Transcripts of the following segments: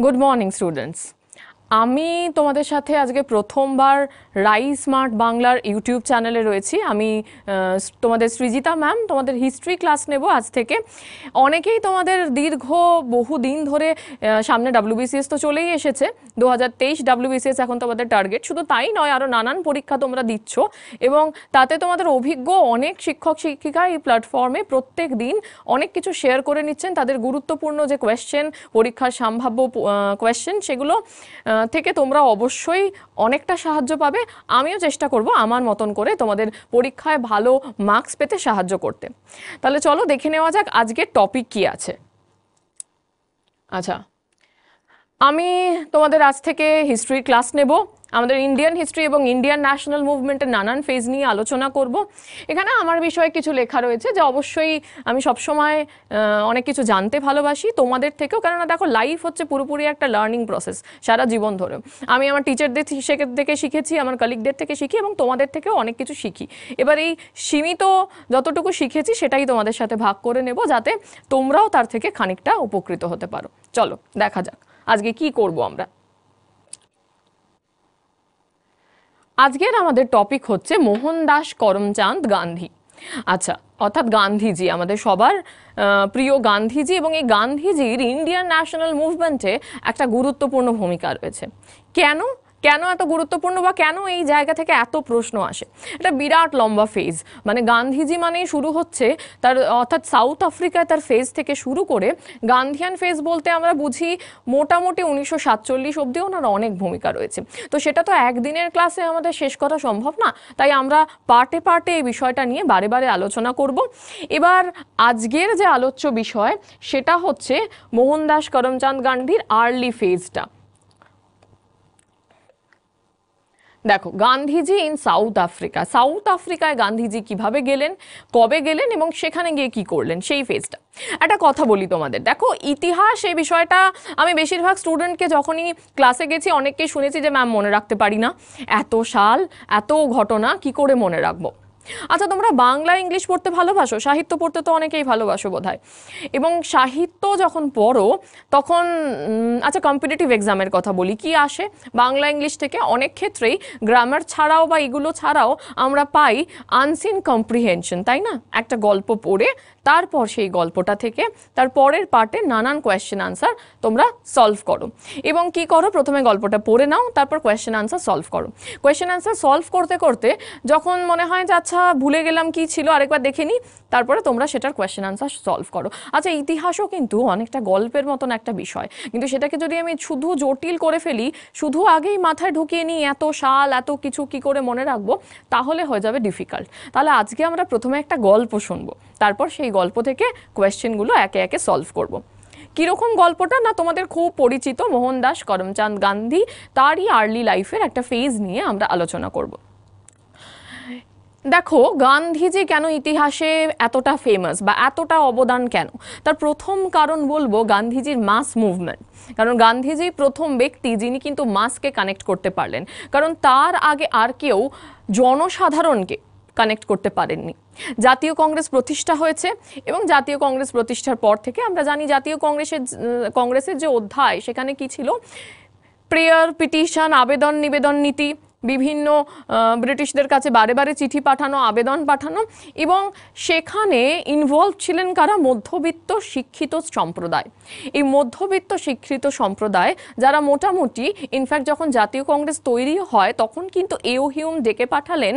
Good morning, students. আমি তোমাদের সাথে আজকে প্রথমবার রাই স্মার্ট বাংলার ইউটিউব চ্যানেলে রয়েছি আমি তোমাদের সৃজিতা ম্যাম তোমাদের হিস্ট্রি ক্লাস নেব আজ থেকে অনেকেই তোমাদের দীর্ঘ বহু দিন ধরে সামনে ডাব্লিউবিসিএস তো চলেই এসেছে দু হাজার তেইশ ডাব্লিউবিসিএস এখন তোমাদের টার্গেট শুধু তাই নয় আরও নানান পরীক্ষা তোমরা দিচ্ছ এবং তাতে তোমাদের অভিজ্ঞ অনেক শিক্ষক শিক্ষিকা এই প্ল্যাটফর্মে প্রত্যেক দিন অনেক কিছু শেয়ার করে নিচ্ছেন তাদের গুরুত্বপূর্ণ যে কোয়েশ্চেন পরীক্ষার সম্ভাব্য কোয়েশ্চেন সেগুলো থেকে তোমরা অবশ্যই অনেকটা সাহায্য পাবে আমিও চেষ্টা করব আমার মতন করে তোমাদের পরীক্ষায় ভালো মার্কস পেতে সাহায্য করতে তাহলে চলো দেখে নেওয়া যাক আজকের টপিক কি আছে আচ্ছা আমি তোমাদের আজ থেকে হিস্ট্রি ক্লাস নেব আমাদের ইন্ডিয়ান হিস্ট্রি এবং ইন্ডিয়ান ন্যাশনাল মুভমেন্টের নানান ফেজ নিয়ে আলোচনা করব এখানে আমার বিষয়ে কিছু লেখা রয়েছে যে অবশ্যই আমি সবসময় অনেক কিছু জানতে ভালোবাসি তোমাদের থেকেও কেননা দেখো লাইফ হচ্ছে পুরোপুরি একটা লার্নিং প্রসেস সারা জীবন ধরে আমি আমার টিচারদের থেকে শিখেছি আমার কলিগদের থেকে শিখি এবং তোমাদের থেকেও অনেক কিছু শিখি এবার এই সীমিত যতটুকু শিখেছি সেটাই তোমাদের সাথে ভাগ করে নেব যাতে তোমরাও তার থেকে খানিকটা উপকৃত হতে পারো চলো দেখা যাক আজকে কি করব আমরা আজকের আমাদের টপিক হচ্ছে মোহনদাস করমচাঁদ গান্ধী আচ্ছা অর্থাৎ গান্ধীজি আমাদের সবার প্রিয় গান্ধীজি এবং এই গান্ধীজির ইন্ডিয়ান ন্যাশনাল মুভমেন্টে একটা গুরুত্বপূর্ণ ভূমিকা রয়েছে কেন কেন এত গুরুত্বপূর্ণ বা কেন এই জায়গা থেকে এত প্রশ্ন আসে এটা বিরাট লম্বা ফেজ মানে গান্ধীজি মানেই শুরু হচ্ছে তার অর্থাৎ সাউথ আফ্রিকায় তার ফেজ থেকে শুরু করে গান্ধিয়ান ফেজ বলতে আমরা বুঝি মোটামুটি উনিশশো সাতচল্লিশ অব্দি ওনার অনেক ভূমিকা রয়েছে তো সেটা তো একদিনের ক্লাসে আমাদের শেষ করা সম্ভব না তাই আমরা পার্টে পার্টে এই বিষয়টা নিয়ে বারে বারে আলোচনা করব এবার আজকের যে আলোচ্য বিষয় সেটা হচ্ছে মোহনদাস করমচাঁদ গান্ধীর আর্লি ফেজটা দেখো Gandhiji in South Africa South আফ্রিকায় গান্ধীজি কিভাবে গেলেন কবে গেলেন এবং সেখানে গিয়ে কি করলেন সেই ফেজটা একটা কথা বলি তোমাদের দেখো ইতিহাস এই বিষয়টা আমি বেশিরভাগ স্টুডেন্টকে যখনই ক্লাসে গেছি অনেককে শুনেছি যে ম্যাম মনে রাখতে পারি না এত সাল এত ঘটনা কি করে মনে রাখবো আচ্ছা তোমরা বাংলা ইংলিশ পড়তে ভালোবাসো সাহিত্য পড়তে তো অনেকেই ভালোবাসো বোধ এবং সাহিত্য যখন পড়ো তখন আচ্ছা কম্পিটিটিভ এক্সামের কথা বলি কি আসে বাংলা ইংলিশ থেকে অনেক ক্ষেত্রেই গ্রামার ছাড়াও বা এগুলো ছাড়াও আমরা পাই আনসিন কম্প্রিহেনশন তাই না একটা গল্প পড়ে তারপর সেই গল্পটা থেকে তার পরের পার্টে নানান কোয়েশ্চেন আনসার তোমরা সলভ করো এবং কি করো প্রথমে গল্পটা পড়ে নাও তারপর কোয়েশ্চেন আনসার সলভ করো কোয়েশ্চেন আনসার সলভ করতে করতে যখন মনে হয় যে আচ্ছা ভুলে গেলাম কি ছিল আরেকবার দেখে নিই তারপরে তোমরা সেটার কোয়েশ্চেন আনসার সলভ করো আচ্ছা ইতিহাসও কিন্তু অনেকটা গল্পের মতন একটা বিষয় কিন্তু সেটাকে যদি আমি শুধু জটিল করে ফেলি শুধু আগেই মাথায় ঢুকিয়ে নিই এত সাল এত কিছু কি করে মনে রাখবো তাহলে হয়ে যাবে ডিফিকাল্ট তাহলে আজকে আমরা প্রথমে একটা গল্প শুনবো তারপর সেই গল্প থেকে কোয়েশ্চেনগুলো একে একে সলভ করব। কীরকম গল্পটা না তোমাদের খুব পরিচিত মোহনদাস করমচাঁদ গান্ধী তারই আর্লি লাইফের একটা ফেজ নিয়ে আমরা আলোচনা করব দেখো গান্ধীজি কেন ইতিহাসে এতটা ফেমাস বা এতটা অবদান কেন তার প্রথম কারণ বলবো গান্ধীজির মাস মুভমেন্ট কারণ গান্ধীজি প্রথম ব্যক্তি যিনি কিন্তু মাসকে কানেক্ট করতে পারলেন কারণ তার আগে আর কেউ জনসাধারণকে কানেক্ট করতে পারেননি জাতীয় কংগ্রেস প্রতিষ্ঠা হয়েছে এবং জাতীয় কংগ্রেস প্রতিষ্ঠার পর থেকে আমরা জানি জাতীয় কংগ্রেসের কংগ্রেসের যে অধ্যায় সেখানে কি ছিল প্রেয়ার পিটিশন আবেদন নিবেদন নীতি বিভিন্ন ব্রিটিশদের কাছে বারে বারে চিঠি পাঠানো আবেদন পাঠানো এবং সেখানে ইনভলভ ছিলেন কারা মধ্যবিত্ত শিক্ষিত সম্প্রদায় এই মধ্যবিত্ত শিক্ষিত সম্প্রদায় যারা মোটামুটি ইনফ্যাক্ট যখন জাতীয় কংগ্রেস তৈরি হয় তখন কিন্তু এও হিউম ডেকে পাঠালেন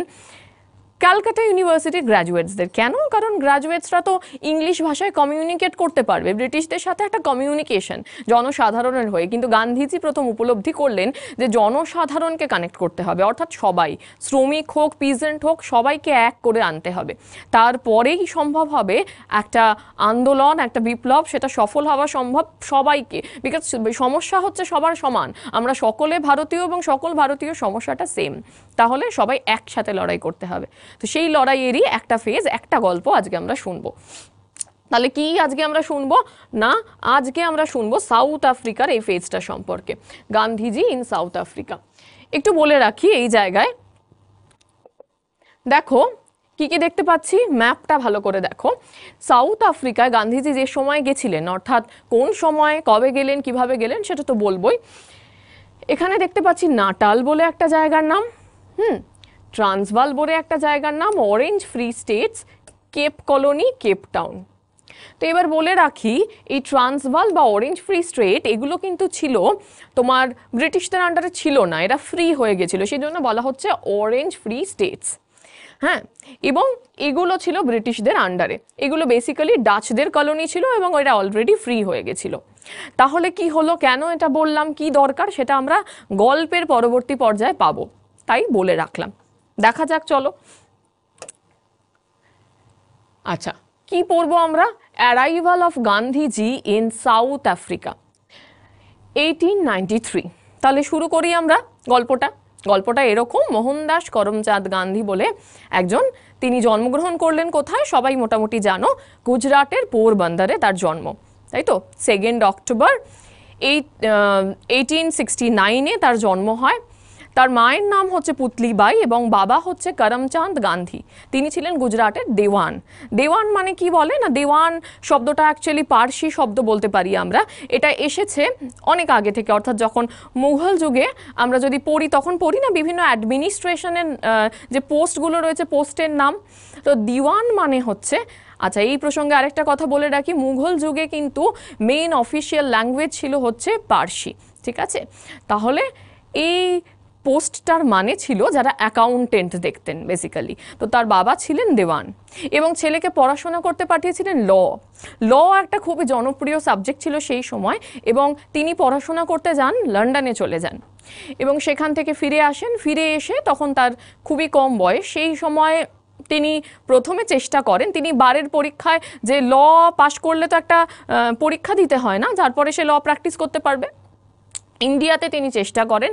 ক্যালকাটা ইউনিভার্সিটির গ্র্যাজুয়েটসদের কেন কারণ গ্র্যাজুয়েটসরা তো ইংলিশ ভাষায় কমিউনিকেট করতে পারবে ব্রিটিশদের সাথে একটা কমিউনিকেশন জনসাধারণের হয়ে কিন্তু গান্ধীজি প্রথম উপলব্ধি করলেন যে জনসাধারণকে কানেক্ট করতে হবে অর্থাৎ সবাই শ্রমিক হোক পিজেন্ট হোক সবাইকে এক করে আনতে হবে তারপরেই সম্ভব হবে একটা আন্দোলন একটা বিপ্লব সেটা সফল হওয়া সম্ভব সবাইকে বিকজ সমস্যা হচ্ছে সবার সমান আমরা সকলে ভারতীয় এবং সকল ভারতীয় সমস্যাটা সেম তাহলে সবাই একসাথে লড়াই করতে হবে তো সেই লড়াইয়েরই একটা ফেজ একটা গল্প আজকে আমরা শুনবো তাহলে কি আজকে আমরা শুনবো না আজকে আমরা শুনবো সাউথ আফ্রিকার এই ফেজটা সম্পর্কে গান্ধীজি ইন সাউথ আফ্রিকা একটু বলে রাখি এই জায়গায় দেখো কি কি দেখতে পাচ্ছি ম্যাপটা ভালো করে দেখো সাউথ আফ্রিকায় গান্ধীজি যে সময় গেছিলেন অর্থাৎ কোন সময় কবে গেলেন কিভাবে গেলেন সেটা তো বলবই এখানে দেখতে পাচ্ছি নাটাল বলে একটা জায়গার নাম হুম ট্রান্সভাল বলে একটা জায়গার নাম Orange Free States Cape Colony Cape Town তো এবার বলে রাখি এই ট্রান্সভাল বা অরেঞ্জ ফ্রি স্টেট এগুলো কিন্তু ছিল তোমার ব্রিটিশদের আন্ডারে ছিল না এরা ফ্রি হয়ে গেছিলো সেই জন্য বলা হচ্ছে অরেঞ্জ ফ্রি স্টেটস হ্যাঁ এবং এগুলো ছিল ব্রিটিশদের আন্ডারে এগুলো বেসিক্যালি ডাচদের কলোনি ছিল এবং এরা অলরেডি ফ্রি হয়ে গেছিলো তাহলে কি হলো কেন এটা বললাম কি দরকার সেটা আমরা গল্পের পরবর্তী পর্যায়ে পাবো তাই বলে রাখলাম দেখা যাক চলো আচ্ছা কি পড়বো আমরা arrival of Gandhiji in South Africa eighteen তাহলে শুরু করি আমরা গল্পটা গল্পটা এরকম মোহনদাস করমচাঁদ গান্ধী বলে একজন তিনি জন্মগ্রহণ করলেন কোথায় সবাই মোটামুটি জানো গুজরাটের পোরবন্দরে তার জন্ম তাই তো second October eight eighteen sixty নাইনে তার জন্ম হয় তার মায়ের নাম হচ্ছে পুতলি বাই এবং বাবা হচ্ছে করমচাঁদ গান্ধী তিনি ছিলেন গুজরাটের দেওয়ান দেওয়ান মানে কি বলে না দেওয়ান শব্দটা অ্যাকচুয়ালি পার্সি শব্দ বলতে পারি আমরা এটা এসেছে অনেক আগে থেকে অর্থাৎ যখন মুঘল যুগে আমরা যদি পড়ি তখন পড়ি না বিভিন্ন অ্যাডমিনিস্ট্রেশনের যে পোস্টগুলো রয়েছে পোস্টের নাম তো দিওয়ান মানে হচ্ছে আচ্ছা এই প্রসঙ্গে আরেকটা কথা বলে রাখি মুঘল যুগে কিন্তু মেইন অফিসিয়াল ল্যাঙ্গুয়েজ ছিল হচ্ছে পার্সি ঠিক আছে তাহলে এই পোস্টটার মানে ছিল যারা অ্যাকাউন্টেন্ট দেখতেন বেসিক্যালি তো তার বাবা ছিলেন দেওয়ান এবং ছেলেকে পড়াশোনা করতে পাঠিয়েছিলেন ল ল একটা খুবই জনপ্রিয় সাবজেক্ট ছিল সেই সময় এবং তিনি পড়াশোনা করতে যান লন্ডনে চলে যান এবং সেখান থেকে ফিরে আসেন ফিরে এসে তখন তার খুবই কম বয়স সেই সময় তিনি প্রথমে চেষ্টা করেন তিনি বারের পরীক্ষায় যে ল পাশ করলে তো একটা পরীক্ষা দিতে হয় না যার পরে সে ল প্র্যাকটিস করতে পারবে ইন্ডিয়াতে তিনি চেষ্টা করেন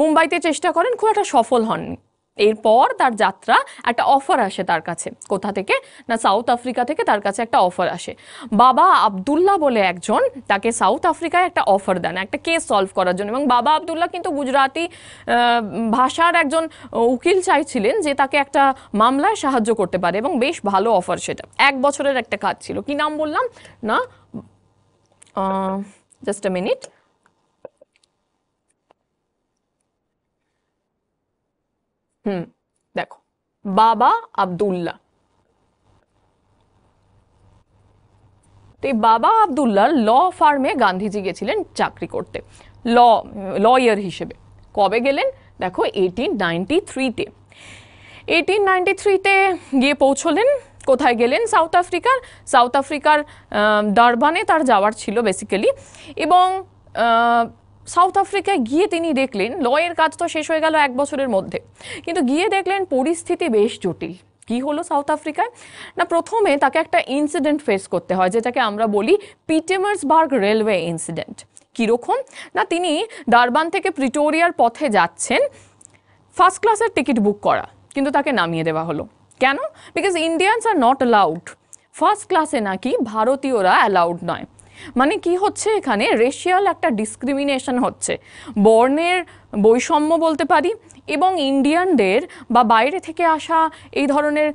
মুম্বাইতে চেষ্টা করেন খুব একটা সফল হননি এরপর তার যাত্রা একটা অফার আসে তার কাছে কোথা থেকে না সাউথ আফ্রিকা থেকে তার কাছে একটা অফার আসে বাবা আবদুল্লাহ বলে একজন তাকে সাউথ আফ্রিকায় একটা অফার দেন একটা কেস সলভ করার জন্য এবং বাবা আবদুল্লাহ কিন্তু গুজরাটি ভাষার একজন উকিল চাইছিলেন যে তাকে একটা মামলায় সাহায্য করতে পারে এবং বেশ ভালো অফার সেটা এক বছরের একটা কাজ ছিল কি নাম বললাম না জাস্ট এ মিনিট হুম দেখো বাবা আবদুল্লাহ তো বাবা আবদুল্লাহ ল ফার্মে গান্ধীজি গেছিলেন চাকরি করতে ল লয়ার হিসেবে কবে গেলেন দেখো এইটিন নাইনটি থ্রিতে এইটিন নাইনটি থ্রিতে গিয়ে পৌঁছলেন কোথায় গেলেন সাউথ আফ্রিকার সাউথ আফ্রিকার ডারবানে তার যাওয়ার ছিল বেসিক্যালি এবং সাউথ আফ্রিকায় গিয়ে তিনি দেখলেন লয়ের কাজ তো শেষ হয়ে গেল এক বছরের মধ্যে কিন্তু গিয়ে দেখলেন পরিস্থিতি বেশ জটিল কি হলো সাউথ আফ্রিকায় না প্রথমে তাকে একটা ইনসিডেন্ট ফেস করতে হয় যেটাকে আমরা বলি পিটেমার্সবার্গ রেলওয়ে ইনসিডেন্ট কীরকম না তিনি দারবান থেকে প্রিটোরিয়ার পথে যাচ্ছেন ফার্স্ট ক্লাসের টিকিট বুক করা কিন্তু তাকে নামিয়ে দেওয়া হলো কেন because Indians are not allowed first ক্লাসে নাকি ভারতীয়রা অ্যালাউড নয় মানে কি হচ্ছে এখানে রেশিয়াল একটা ডিসক্রিমিনেশন হচ্ছে বর্ণের বৈষম্য বলতে পারি এবং ইন্ডিয়ানদের বা বাইরে থেকে আসা এই ধরনের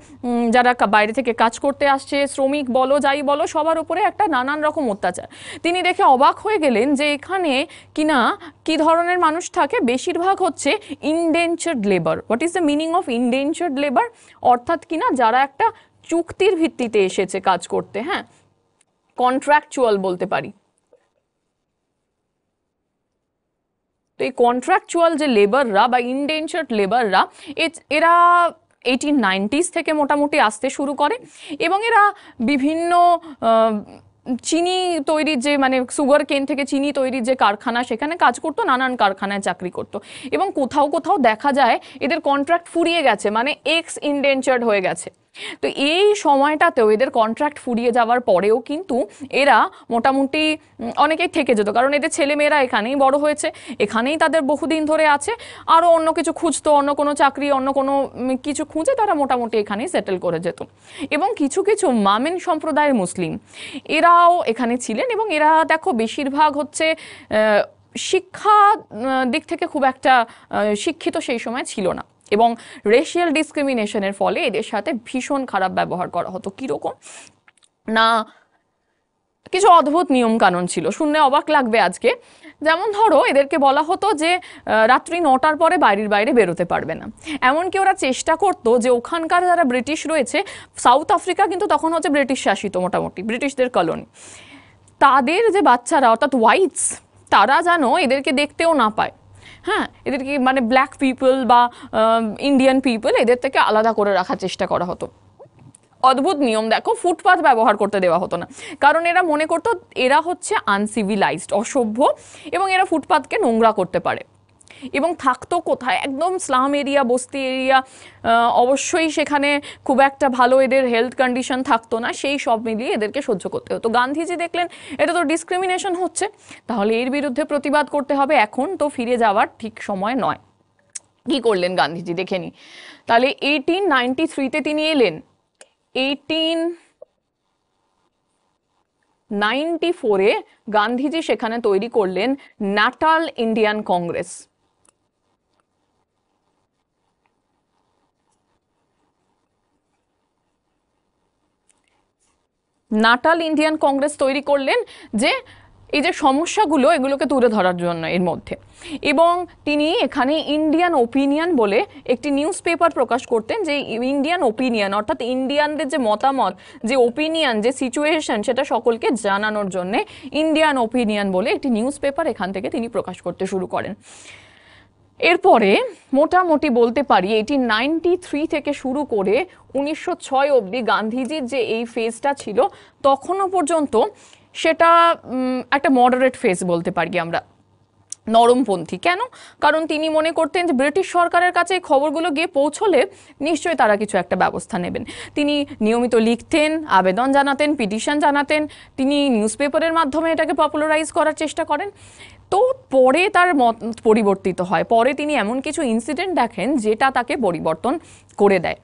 যারা বাইরে থেকে কাজ করতে আসছে শ্রমিক বলো যাই বলো সবার উপরে একটা নানান রকম অত্যাচার তিনি দেখে অবাক হয়ে গেলেন যে এখানে কিনা কি ধরনের মানুষ থাকে বেশিরভাগ হচ্ছে indentured labour what is the meaning of indentured labour অর্থাৎ কিনা যারা একটা চুক্তির ভিত্তিতে এসেছে কাজ করতে হ্যাঁ কন্ট্রাকচুয়াল বলতে পারি তো এই কন্ট্রাকচুয়াল যে লেবাররা বা ইনডেনচার্ড লেবাররা এরা এইটিন নাইনটিস থেকে মোটামুটি আসতে শুরু করে এবং এরা বিভিন্ন চিনি তৈরির যে মানে সুগার কেন থেকে চিনি তৈরির যে কারখানা সেখানে কাজ করতো নানান কারখানায় চাকরি করত এবং কোথাও কোথাও দেখা যায় এদের কন্ট্রাক্ট ফুরিয়ে গেছে মানে এক্স ইনডেনচার্ড হয়ে গেছে তো এই সময়টাতেও এদের কন্ট্রাক্ট ফুরিয়ে যাওয়ার পরেও কিন্তু এরা মোটামুটি অনেকেই থেকে যেত কারণ এদের ছেলেমেয়েরা এখানেই বড় হয়েছে এখানেই তাদের বহুদিন ধরে আছে আরও অন্য কিছু খুঁজতো অন্য কোনো চাকরি অন্য কোনো কিছু খুঁজে তারা মোটামুটি এখানেই সেটেল করে যেত এবং কিছু কিছু মামেন সম্প্রদায়ের মুসলিম এরাও এখানে ছিলেন এবং এরা দেখো বেশিরভাগ হচ্ছে শিক্ষা দিক থেকে খুব একটা শিক্ষিত সেই সময় ছিল না এবং রেশিয়াল ডিসক্রিমিনেশনের ফলে এদের সাথে ভীষণ খারাপ ব্যবহার করা হতো কীরকম না কিছু অদ্ভুত নিয়ম কানুন ছিল শুনে অবাক লাগবে আজকে যেমন ধরো এদেরকে বলা হতো যে রাত্রি নটার পরে বাড়ির বাইরে বেরোতে পারবে না এমনকি ওরা চেষ্টা করত যে ওখানকার যারা ব্রিটিশ রয়েছে সাউথ আফ্রিকা কিন্তু তখন হচ্ছে ব্রিটিশ শাসিত মোটামুটি ব্রিটিশদের কলোনি তাদের যে বাচ্চারা অর্থাৎ ওয়াইটস তারা যেন এদেরকে দেখতেও না পায় হ্যাঁ এদেরকে মানে ব্ল্যাক পিপল বা ইন্ডিয়ান পিপল এদের থেকে আলাদা করে রাখার চেষ্টা করা হতো অদ্ভুত নিয়ম দেখো ফুটপাথ ব্যবহার করতে দেওয়া হতো না কারণ এরা মনে করতো এরা হচ্ছে আনসিভিলাইজড অসভ্য এবং এরা ফুটপাথকে নোংরা করতে পারে এবং থাকতো কোথায় একদম স্লাম এরিয়া বস্তি এরিয়া অবশ্যই সেখানে খুব একটা ভালো এদের হেলথ কন্ডিশন থাকতো না সেই সব মিলিয়ে এদেরকে সহ্য করতে হতো গান্ধীজি দেখলেন এটা তো ডিসক্রিমিনেশন হচ্ছে তাহলে এর বিরুদ্ধে প্রতিবাদ করতে হবে এখন তো ফিরে যাওয়ার ঠিক সময় নয় কি করলেন গান্ধীজি দেখে নি তাহলে এইটিন নাইনটি থ্রিতে তিনি এলেন এইটিন নাইনটি ফোরে গান্ধীজি সেখানে তৈরি করলেন Natal Indian Congress Natal Indian Congress তৈরি করলেন যে এই যে সমস্যাগুলো এগুলোকে তুলে ধরার জন্য এর মধ্যে এবং তিনি এখানে ইন্ডিয়ান ওপিনিয়ন বলে একটি নিউজ পেপার প্রকাশ করতেন যে ইন্ডিয়ান ওপিনিয়ন অর্থাৎ ইন্ডিয়ানদের যে মতামত যে ওপিনিয়ন যে সিচুয়েশন সেটা সকলকে জানানোর জন্যে ইন্ডিয়ান ওপিনিয়ন বলে একটি নিউজ পেপার এখান থেকে তিনি প্রকাশ করতে শুরু করেন এরপরে মোটামুটি বলতে পারি এটি নাইনটি থ্রি থেকে শুরু করে উনিশশো ছয় অবধি গান্ধীজির যে এই ফেজটা ছিল তখনও পর্যন্ত সেটা একটা মডারেট ফেজ বলতে পারি আমরা নরমপন্থী কেন কারণ তিনি মনে করতেন যে ব্রিটিশ সরকারের কাছে এই খবরগুলো গিয়ে পৌঁছলে নিশ্চয়ই তারা কিছু একটা ব্যবস্থা নেবেন তিনি নিয়মিত লিখতেন আবেদন জানাতেন পিটিশন জানাতেন তিনি নিউজ পেপারের মাধ্যমে এটাকে পপুলারাইজ করার চেষ্টা করেন তো পরে তার মত পরিবর্তিত হয় পরে তিনি এমন কিছু ইনসিডেন্ট দেখেন যেটা তাকে পরিবর্তন করে দেয়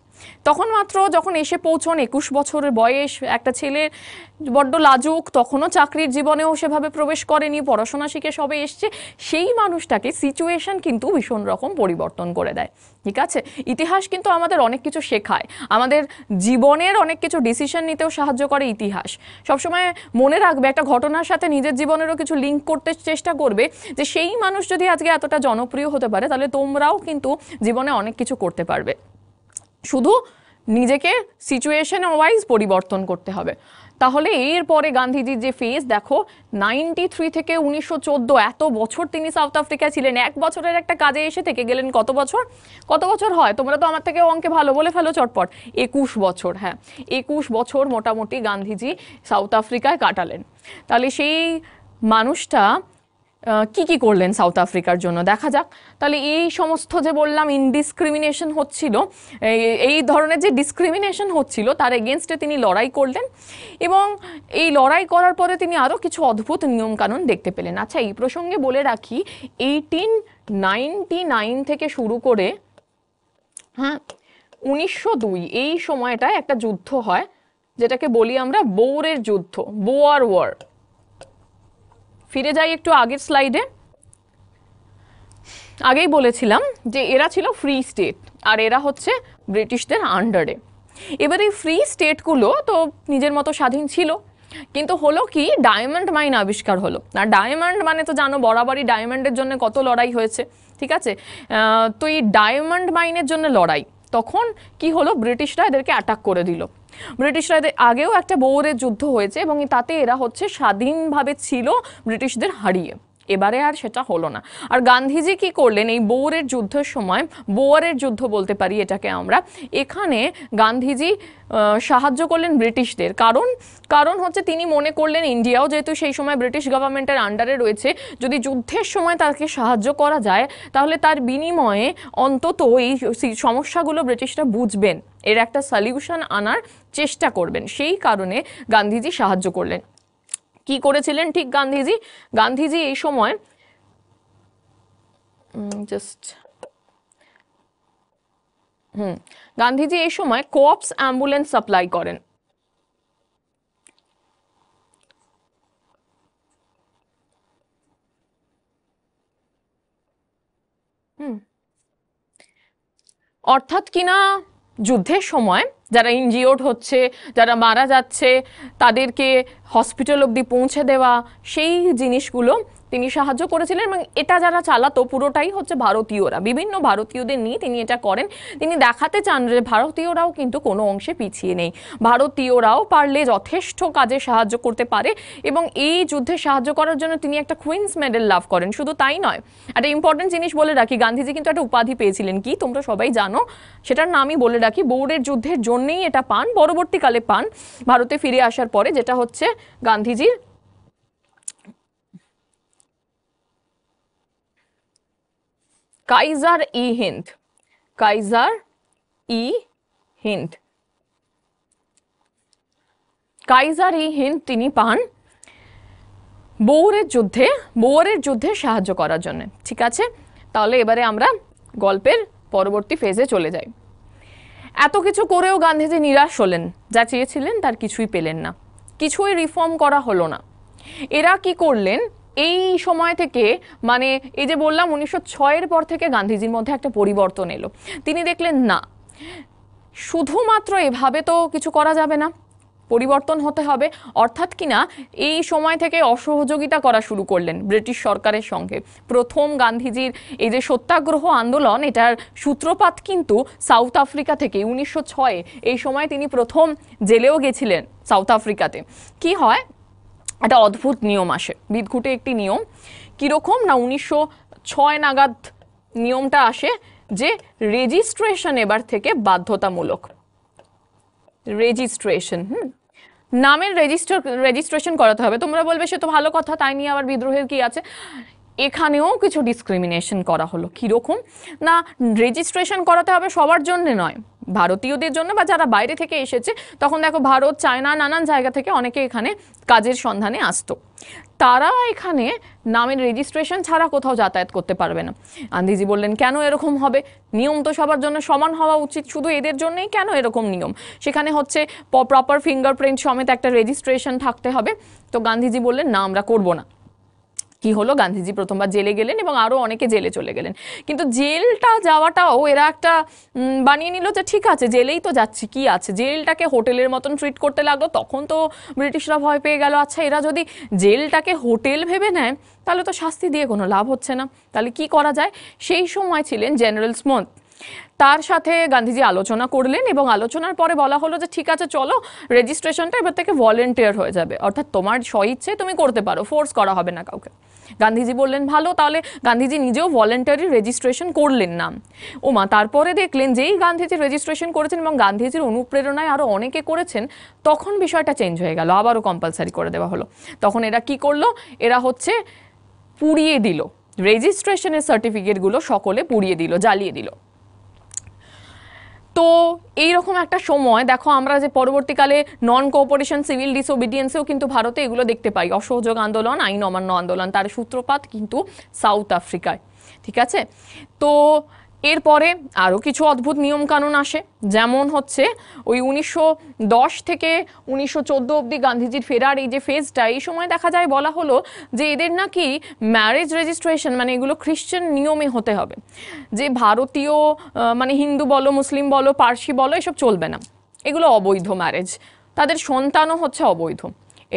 তখন মাত্র যখন এসে পৌঁছন একুশ বছরের বয়স একটা ছেলে বড্ড লাজুক তখনও চাকরির জীবনেও সেভাবে প্রবেশ করেনি পড়াশোনা শিখে সবে এসছে সেই মানুষটাকে সিচুয়েশন কিন্তু ভীষণ রকম পরিবর্তন করে দেয় ঠিক আছে ইতিহাস কিন্তু আমাদের অনেক কিছু শেখায় আমাদের জীবনের অনেক কিছু ডিসিশন নিতেও সাহায্য করে ইতিহাস সবসময় মনে রাখবে একটা ঘটনার সাথে নিজের জীবনেরও কিছু লিঙ্ক করতে চেষ্টা করবে যে সেই মানুষ যদি আজকে এতটা জনপ্রিয় হতে পারে তাহলে তোমরাও কিন্তু জীবনে অনেক কিছু করতে পারবে শুধু নিজেকে সিচুয়েশন ওয়াইজ পরিবর্তন করতে হবে তাহলে এরপরে গান্ধীজির যে ফেজ দেখো নাইনটি থ্রি থেকে উনিশশো এত বছর তিনি সাউথ আফ্রিকায় ছিলেন এক বছরের একটা কাজে এসে থেকে গেলেন কত বছর কত বছর হয় তোমরা তো আমার থেকে অঙ্কে ভালো বলে ফেলো চটপট একুশ বছর হ্যাঁ একুশ বছর মোটামুটি গান্ধীজি সাউথ আফ্রিকায় কাটালেন তাহলে সেই মানুষটা কি কি করলেন সাউথ আফ্রিকার জন্য দেখা যাক তাহলে এই সমস্ত যে বললাম ইনডিসক্রিমিনেশন হচ্ছিল এই ধরনের যে ডিসক্রিমিনেশন হচ্ছিল তার এগেনস্টে তিনি লড়াই করলেন এবং এই লড়াই করার পরে তিনি আরও কিছু অদ্ভুত নিয়মকানুন দেখতে পেলেন আচ্ছা এই প্রসঙ্গে বলে রাখি এইটিন নাইনটি নাইন থেকে শুরু করে হ্যাঁ উনিশশো দুই এই সময়টায় একটা যুদ্ধ হয় যেটাকে বলি আমরা বোরের যুদ্ধ বোয়ার ওয়ার ফিরে যাই একটু আগের স্লাইডে আগেই বলেছিলাম যে এরা ছিল ফ্রি স্টেট আর এরা হচ্ছে ব্রিটিশদের আন্ডারে এবার এই ফ্রি স্টেটগুলো তো নিজের মতো স্বাধীন ছিল কিন্তু হলো কি ডায়মন্ড মাইন আবিষ্কার হলো আর ডায়মন্ড মানে তো জানো বরাবরই ডায়মন্ডের জন্য কত লড়াই হয়েছে ঠিক আছে তো এই ডায়মন্ড মাইনের জন্য লড়াই তখন কি হলো ব্রিটিশরা এদেরকে অ্যাটাক করে দিল ব্রিটিশরা আগেও একটা বৌরের যুদ্ধ হয়েছে এবং তাতে এরা হচ্ছে স্বাধীনভাবে ছিল ব্রিটিশদের হারিয়ে এবারে আর সেটা হলো না আর গান্ধীজি কি করলেন এই বোয়ারের যুদ্ধের সময় বোয়ারের যুদ্ধ বলতে পারি এটাকে আমরা এখানে গান্ধীজি সাহায্য করলেন ব্রিটিশদের কারণ কারণ হচ্ছে তিনি মনে করলেন ইন্ডিয়াও যেহেতু সেই সময় ব্রিটিশ গভর্নমেন্টের আন্ডারে রয়েছে যদি যুদ্ধের সময় তাকে সাহায্য করা যায় তাহলে তার বিনিময়ে অন্তত এই সমস্যাগুলো ব্রিটিশরা বুঝবেন এর একটা সলিউশন আনার চেষ্টা করবেন সেই কারণে গান্ধীজি সাহায্য করলেন কি করেছিলেন ঠিক গান্ধীজি গান্ধীজি এই সময় জাস্ট হুম গান্ধীজি এই সময় কোপস অ্যাম্বুলেন্স সাপ্লাই করেন অর্থাৎ কিনা যুদ্ধের সময় যারা ইনজিওর্ড হচ্ছে যারা মারা যাচ্ছে তাদেরকে হসপিটাল অবধি পৌঁছে দেওয়া সেই জিনিসগুলো তিনি সাহায্য করেছিলেন এবং এটা যারা চালাতো পুরোটাই হচ্ছে ভারতীয়রা বিভিন্ন ভারতীয়দের নিয়ে তিনি এটা করেন তিনি দেখাতে চান যে ভারতীয়রাও কিন্তু কোনো অংশে পিছিয়ে নেই ভারতীয়রাও পারলে যথেষ্ট কাজে সাহায্য করতে পারে এবং এই যুদ্ধে সাহায্য করার জন্য তিনি একটা কুইন্স মেডেল লাভ করেন শুধু তাই নয় একটা ইম্পর্টেন্ট জিনিস বলে রাখি গান্ধীজি কিন্তু একটা উপাধি পেয়েছিলেন কি তোমরা সবাই জানো সেটার নামই বলে রাখি বৌড়ের যুদ্ধের জন্যেই এটা পান পরবর্তীকালে পান ভারতে ফিরে আসার পরে যেটা হচ্ছে গান্ধীজির কাইজার ই হিন্দ কাইজার ই হিন্দ কাইজার ই হিন্দ তিনি পান বৌরের যুদ্ধে বৌরের যুদ্ধে সাহায্য করার জন্য ঠিক আছে তাহলে এবারে আমরা গল্পের পরবর্তী ফেজে চলে যাই এত কিছু করেও গান্ধীজি নিরাশ হলেন যা চেয়েছিলেন তার কিছুই পেলেন না কিছুই রিফর্ম করা হলো না এরা কি করলেন এই সময় থেকে মানে এই যে বললাম উনিশশো ছয়ের পর থেকে গান্ধীজির মধ্যে একটা পরিবর্তন এলো তিনি দেখলেন না শুধুমাত্র এভাবে তো কিছু করা যাবে না পরিবর্তন হতে হবে অর্থাৎ কিনা এই সময় থেকে অসহযোগিতা করা শুরু করলেন ব্রিটিশ সরকারের সঙ্গে প্রথম গান্ধীজির এই যে সত্যাগ্রহ আন্দোলন এটার সূত্রপাত কিন্তু সাউথ আফ্রিকা থেকে উনিশশো ছয়ে এই সময় তিনি প্রথম জেলেও গেছিলেন সাউথ আফ্রিকাতে কি হয় একটা অদ্ভুত নিয়ম আসে বিদঘুটে একটি নিয়ম কীরকম না উনিশশো ছয় নাগাদ নিয়মটা আসে যে রেজিস্ট্রেশন এবার থেকে বাধ্যতামূলক রেজিস্ট্রেশন হুম নামের রেজিস্টার রেজিস্ট্রেশন করাতে হবে তোমরা বলবে সে তো ভালো কথা তাই নিয়ে আবার বিদ্রোহের কি আছে এখানেও কিছু ডিসক্রিমিনেশন করা হলো কীরকম না রেজিস্ট্রেশন করাতে হবে সবার জন্য নয় ভারতীয়দের জন্য বা যারা বাইরে থেকে এসেছে তখন দেখো ভারত চায়না নানান জায়গা থেকে অনেকে এখানে কাজের সন্ধানে আসতো তারা এখানে নামের রেজিস্ট্রেশন ছাড়া কোথাও যাতায়াত করতে পারবে না গান্ধীজি বললেন কেন এরকম হবে নিয়ম তো সবার জন্য সমান হওয়া উচিত শুধু এদের জন্যই কেন এরকম নিয়ম সেখানে হচ্ছে প্রপার ফিঙ্গারপ্রিন্ট সমেত একটা রেজিস্ট্রেশন থাকতে হবে তো গান্ধীজি বললেন না আমরা করব না কি হলো গান্ধীজি প্রথমবার জেলে গেলেন এবং আরও অনেকে জেলে চলে গেলেন কিন্তু জেলটা যাওয়াটাও এরা একটা বানিয়ে নিল যে ঠিক আছে জেলেই তো যাচ্ছি কি আছে জেলটাকে হোটেলের মতন ট্রিট করতে লাগলো তখন তো ব্রিটিশরা ভয় পেয়ে গেল আচ্ছা এরা যদি জেলটাকে হোটেল ভেবে নেয় তাহলে তো শাস্তি দিয়ে কোনো লাভ হচ্ছে না তাহলে কি করা যায় সেই সময় ছিলেন জেনারেল স্মন্ত তার সাথে গান্ধীজি আলোচনা করলেন এবং আলোচনার পরে বলা হলো যে ঠিক আছে চলো রেজিস্ট্রেশনটা এবার থেকে ভলেন্টিয়ার হয়ে যাবে অর্থাৎ তোমার স্বইচ্ছে তুমি করতে পারো ফোর্স করা হবে না কাউকে গান্ধীজি বললেন ভালো তাহলে গান্ধীজি নিজেও ভলেন্টারি রেজিস্ট্রেশন করলেন না ওমা তারপরে দেখলেন যেই গান্ধীজি রেজিস্ট্রেশন করেছেন এবং গান্ধীজির অনুপ্রেরণায় আরও অনেকে করেছেন তখন বিষয়টা চেঞ্জ হয়ে গেল আবারও কম্পালসারি করে দেওয়া হলো তখন এরা কি করলো এরা হচ্ছে পুড়িয়ে দিল রেজিস্ট্রেশনের সার্টিফিকেটগুলো সকলে পুড়িয়ে দিল জ্বালিয়ে দিল তো এইরকম একটা সময় দেখো আমরা যে পরবর্তীকালে নন কোঅপারেশন সিভিল ডিসোবিডিয়েন্সেও কিন্তু ভারতে এগুলো দেখতে পাই অসহযোগ আন্দোলন আইন অমান্য আন্দোলন তার সূত্রপাত কিন্তু সাউথ আফ্রিকায় ঠিক আছে তো এরপরে আরও কিছু অদ্ভুত নিয়মকানুন আসে যেমন হচ্ছে ওই উনিশশো থেকে উনিশশো চোদ্দো অবধি গান্ধীজির ফেরার এই যে ফেজটা এই সময় দেখা যায় বলা হলো যে এদের নাকি ম্যারেজ রেজিস্ট্রেশন মানে এগুলো খ্রিশ্চান নিয়মে হতে হবে যে ভারতীয় মানে হিন্দু বলো মুসলিম বলো পার্সি বলো এসব চলবে না এগুলো অবৈধ ম্যারেজ তাদের সন্তানও হচ্ছে অবৈধ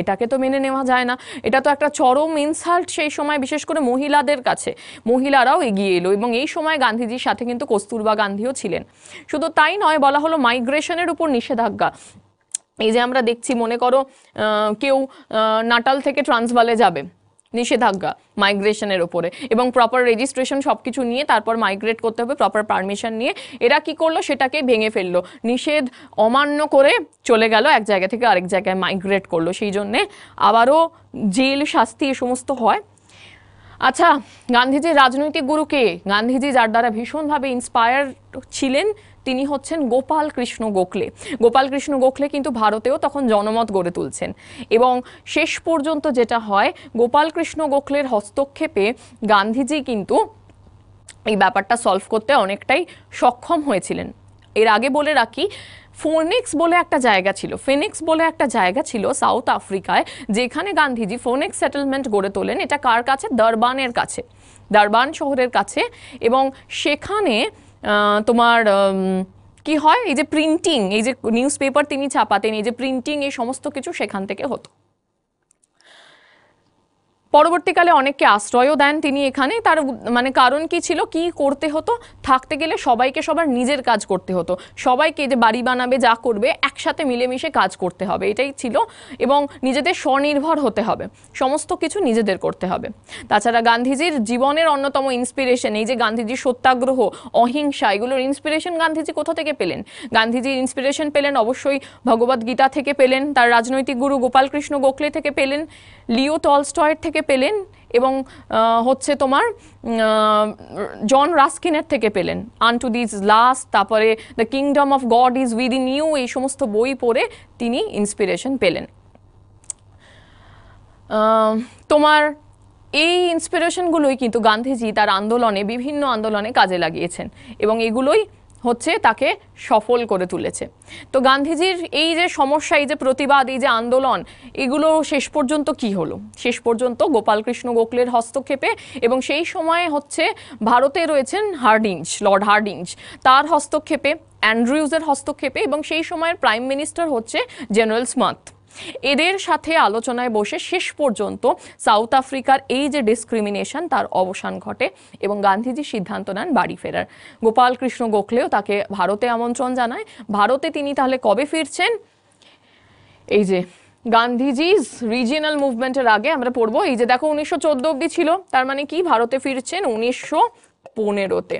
এটাকে তো মেনে নেওয়া যায় না এটা তো একটা চরম ইনসাল্ট সেই সময় বিশেষ করে মহিলাদের কাছে মহিলারাও এগিয়ে এলো এবং এই সময় গান্ধীজির সাথে কিন্তু কস্তুরবা গান্ধীও ছিলেন শুধু তাই নয় বলা হলো মাইগ্রেশনের উপর নিষেধাজ্ঞা এই যে আমরা দেখছি মনে করো কেউ নাটাল থেকে ট্রান্সভালে যাবে নিষেধাজ্ঞা মাইগ্রেশনের ওপরে এবং প্রপার রেজিস্ট্রেশন সব কিছু নিয়ে তারপর মাইগ্রেট করতে হবে প্রপার পারমিশন নিয়ে এরা কি করলো সেটাকে ভেঙে ফেললো নিষেধ অমান্য করে চলে গেল এক জায়গা থেকে আরেক জায়গায় মাইগ্রেট করলো সেই জন্যে আবারও জেল শাস্তি এ সমস্ত হয় আচ্ছা গান্ধীজির রাজনৈতিক গুরুকে গান্ধীজি যার দ্বারা ভীষণভাবে ইন্সপায়ার ছিলেন তিনি হচ্ছেন গোপাল কৃষ্ণ গোখলে গোপাল কৃষ্ণ গোখলে কিন্তু ভারতেও তখন জনমত গড়ে তুলছেন এবং শেষ পর্যন্ত যেটা হয় গোপাল কৃষ্ণ গোখলের হস্তক্ষেপে গান্ধীজি কিন্তু এই ব্যাপারটা সলভ করতে অনেকটাই সক্ষম হয়েছিলেন এর আগে বলে রাখি ফোনিক্স বলে একটা জায়গা ছিল ফেনিক্স বলে একটা জায়গা ছিল সাউথ আফ্রিকায় যেখানে গান্ধীজি ফোনিক্স সেটেলমেন্ট গড়ে তোলেন এটা কার কাছে দরবানের কাছে দরবান শহরের কাছে এবং সেখানে তোমার কি হয় এই যে প্রিন্টিং এই যে নিউজ পেপার তিনি ছাপাতেন এই যে প্রিন্টিং এই সমস্ত কিছু সেখান থেকে হতো পরবর্তীকালে অনেককে আশ্রয়ও দেন তিনি এখানে তার মানে কারণ কি ছিল কি করতে হতো থাকতে গেলে সবাইকে সবার নিজের কাজ করতে হতো সবাইকে যে বাড়ি বানাবে যা করবে একসাথে মিলেমিশে কাজ করতে হবে এটাই ছিল এবং নিজেদের স্বনির্ভর হতে হবে সমস্ত কিছু নিজেদের করতে হবে তাছাড়া গান্ধীজির জীবনের অন্যতম ইন্সপিরেশন এই যে গান্ধীজির সত্যাগ্রহ অহিংসা এগুলোর ইন্সপিরেশন গান্ধীজি কোথা থেকে পেলেন গান্ধীজির ইন্সপিরেশন পেলেন অবশ্যই ভগবদ্গীতা থেকে পেলেন তার রাজনৈতিক গুরু গোপালকৃষ্ণ গোখলে থেকে পেলেন লিও টলস্টয়ের থেকে পেলেন এবং হচ্ছে তোমার জন রাস্কিনের থেকে পেলেন আন টু দিজ লাস্ট তারপরে the kingdom of God is within you এই সমস্ত বই পড়ে তিনি ইন্সপিরেশন পেলেন তোমার এই ইন্সপিরেশনগুলোই কিন্তু গান্ধীজি তার আন্দোলনে বিভিন্ন আন্দোলনে কাজে লাগিয়েছেন এবং এগুলোই হচ্ছে তাকে সফল করে তুলেছে তো গান্ধীজির এই যে সমস্যা এই যে প্রতিবাদ এই যে আন্দোলন এগুলো শেষ পর্যন্ত কি হলো শেষ পর্যন্ত গোপালকৃষ্ণ গোখলের হস্তক্ষেপে এবং সেই সময়ে হচ্ছে ভারতে রয়েছেন হার্ডিঞ্জ লর্ড হার্ডিঞ্জ তার হস্তক্ষেপে অ্যান্ড্রিউজের হস্তক্ষেপে এবং সেই সময়ের প্রাইম মিনিস্টার হচ্ছে জেনারেল স্মার্থ এদের সাথে আলোচনায় বসে শেষ পর্যন্ত সাউথ আফ্রিকার এই যে ডিসক্রিমিনেশন তার অবসান ঘটে এবং গান্ধীজি সিদ্ধান্ত নেন বাড়ি ফেরার গোপাল কৃষ্ণ গোখলেও তাকে ভারতে আমন্ত্রণ জানায় ভারতে তিনি তাহলে কবে ফিরছেন এই যে গান্ধীজিজ রিজিয়নাল মুভমেন্টের আগে আমরা পড়বো এই যে দেখো উনিশশো চোদ্দ অব্দি ছিল তার মানে কি ভারতে ফিরছেন উনিশশো পনেরোতে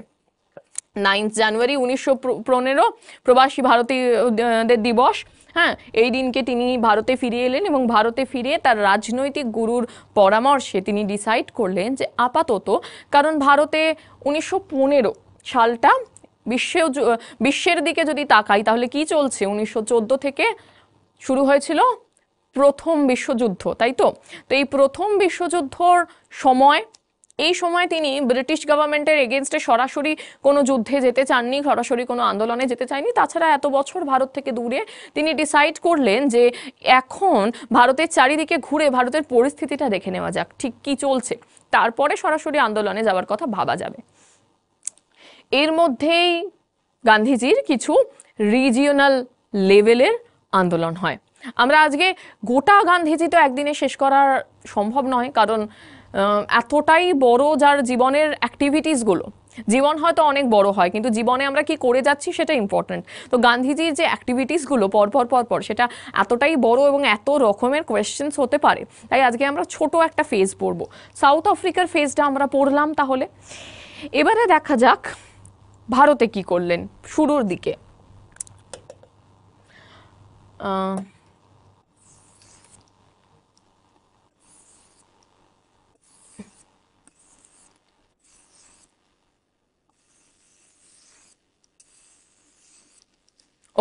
নাইন্থ জানুয়ারি উনিশশো পনেরো প্রবাসী ভারতীয়দের দিবস হ্যাঁ এই দিনকে তিনি ভারতে ফিরিয়ে এলেন এবং ভারতে ফিরে তার রাজনৈতিক গুরুর পরামর্শে তিনি ডিসাইড করলেন যে আপাতত কারণ ভারতে উনিশশো সালটা বিশ্বেও বিশ্বের দিকে যদি তাকাই তাহলে কি চলছে উনিশশো থেকে শুরু হয়েছিল প্রথম বিশ্বযুদ্ধ তাই তো তো এই প্রথম বিশ্বযুদ্ধর সময় এই সময় তিনি ব্রিটিশ গভর্নমেন্টের এগেনস্টে সরাসরি কোনো যুদ্ধে যেতে চাননি সরাসরি কোনো আন্দোলনে যেতে চায়নি তাছাড়া এত বছর ভারত থেকে দূরে তিনি ডিসাইড করলেন যে এখন ভারতের চারিদিকে ঘুরে ভারতের পরিস্থিতিটা দেখে নেওয়া যাক ঠিক কি চলছে তারপরে সরাসরি আন্দোলনে যাওয়ার কথা ভাবা যাবে এর মধ্যেই গান্ধীজির কিছু রিজিওনাল লেভেলের আন্দোলন হয় আমরা আজকে গোটা গান্ধীজি তো একদিনে শেষ করার সম্ভব নয় কারণ এতটাই বড় যার জীবনের অ্যাক্টিভিটিসগুলো জীবন হয়তো অনেক বড় হয় কিন্তু জীবনে আমরা কি করে যাচ্ছি সেটা ইম্পর্ট্যান্ট তো গান্ধীজির যে অ্যাক্টিভিটিসগুলো পরপর পরপর সেটা এতটাই বড় এবং এত রকমের কোয়েশ্চেন্স হতে পারে তাই আজকে আমরা ছোট একটা ফেজ পড়ব সাউথ আফ্রিকার ফেজটা আমরা পড়লাম তাহলে এবারে দেখা যাক ভারতে কি করলেন শুরুর দিকে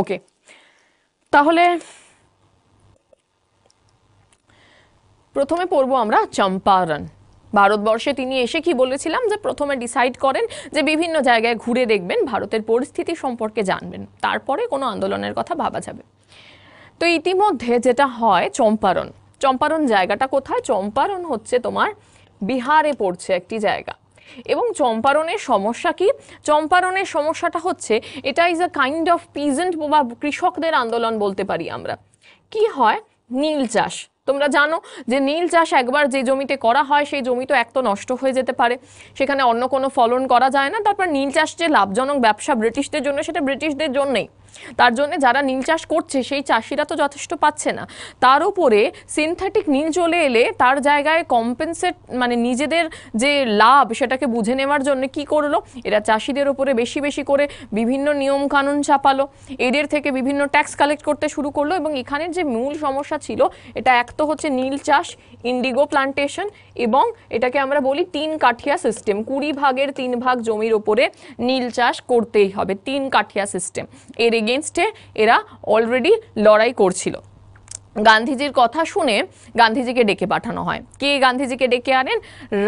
ওকে তাহলে প্রথমে পড়বো আমরা চম্পারণ ভারতবর্ষে তিনি এসে কি বলেছিলাম যে প্রথমে ডিসাইড করেন যে বিভিন্ন জায়গায় ঘুরে দেখবেন ভারতের পরিস্থিতি সম্পর্কে জানবেন তারপরে কোনো আন্দোলনের কথা ভাবা যাবে তো ইতিমধ্যে যেটা হয় চম্পারণ চম্পারণ জায়গাটা কোথায় চম্পারণ হচ্ছে তোমার বিহারে পড়ছে একটি জায়গা এবং চম্পারণের সমস্যা কি চম্পারণের সমস্যাটা হচ্ছে এটা is a kind of peasant বা কৃষকদের আন্দোলন বলতে পারি আমরা কি হয় নীল চাষ তোমরা জানো যে নীল চাষ একবার যে জমিতে করা হয় সেই জমি তো এক তো নষ্ট হয়ে যেতে পারে সেখানে অন্য কোনো ফলন করা যায় না তারপর নীল চাষ যে লাভজনক ব্যবসা ব্রিটিশদের জন্য সেটা ব্রিটিশদের জন্যই তার জন্য যারা নীল চাষ করছে সেই চাষিরা তো যথেষ্ট পাচ্ছে না তার উপরে সিনথেটিক নীল চলে এলে তার জায়গায় কম্পেনসেট মানে নিজেদের যে লাভ সেটাকে বুঝে নেওয়ার জন্য কি করলো এরা চাষিদের ওপরে বেশি বেশি করে বিভিন্ন নিয়ম কানুন চাপালো এদের থেকে বিভিন্ন ট্যাক্স কালেক্ট করতে শুরু করলো এবং এখানের যে মূল সমস্যা ছিল এটা এক তো হচ্ছে নীল চাষ ইন্ডিগো প্লান্টেশন এবং এটাকে আমরা বলি তিন কাঠিয়া সিস্টেম কুড়ি ভাগের তিন ভাগ জমির ওপরে নীল চাষ করতেই হবে তিন কাঠিয়া সিস্টেম এর এগেনস্টে এরা অলরেডি লড়াই করছিল গান্ধীজির কথা শুনে গান্ধীজিকে ডেকে পাঠানো হয় কে গান্ধীজিকে ডেকে আনেন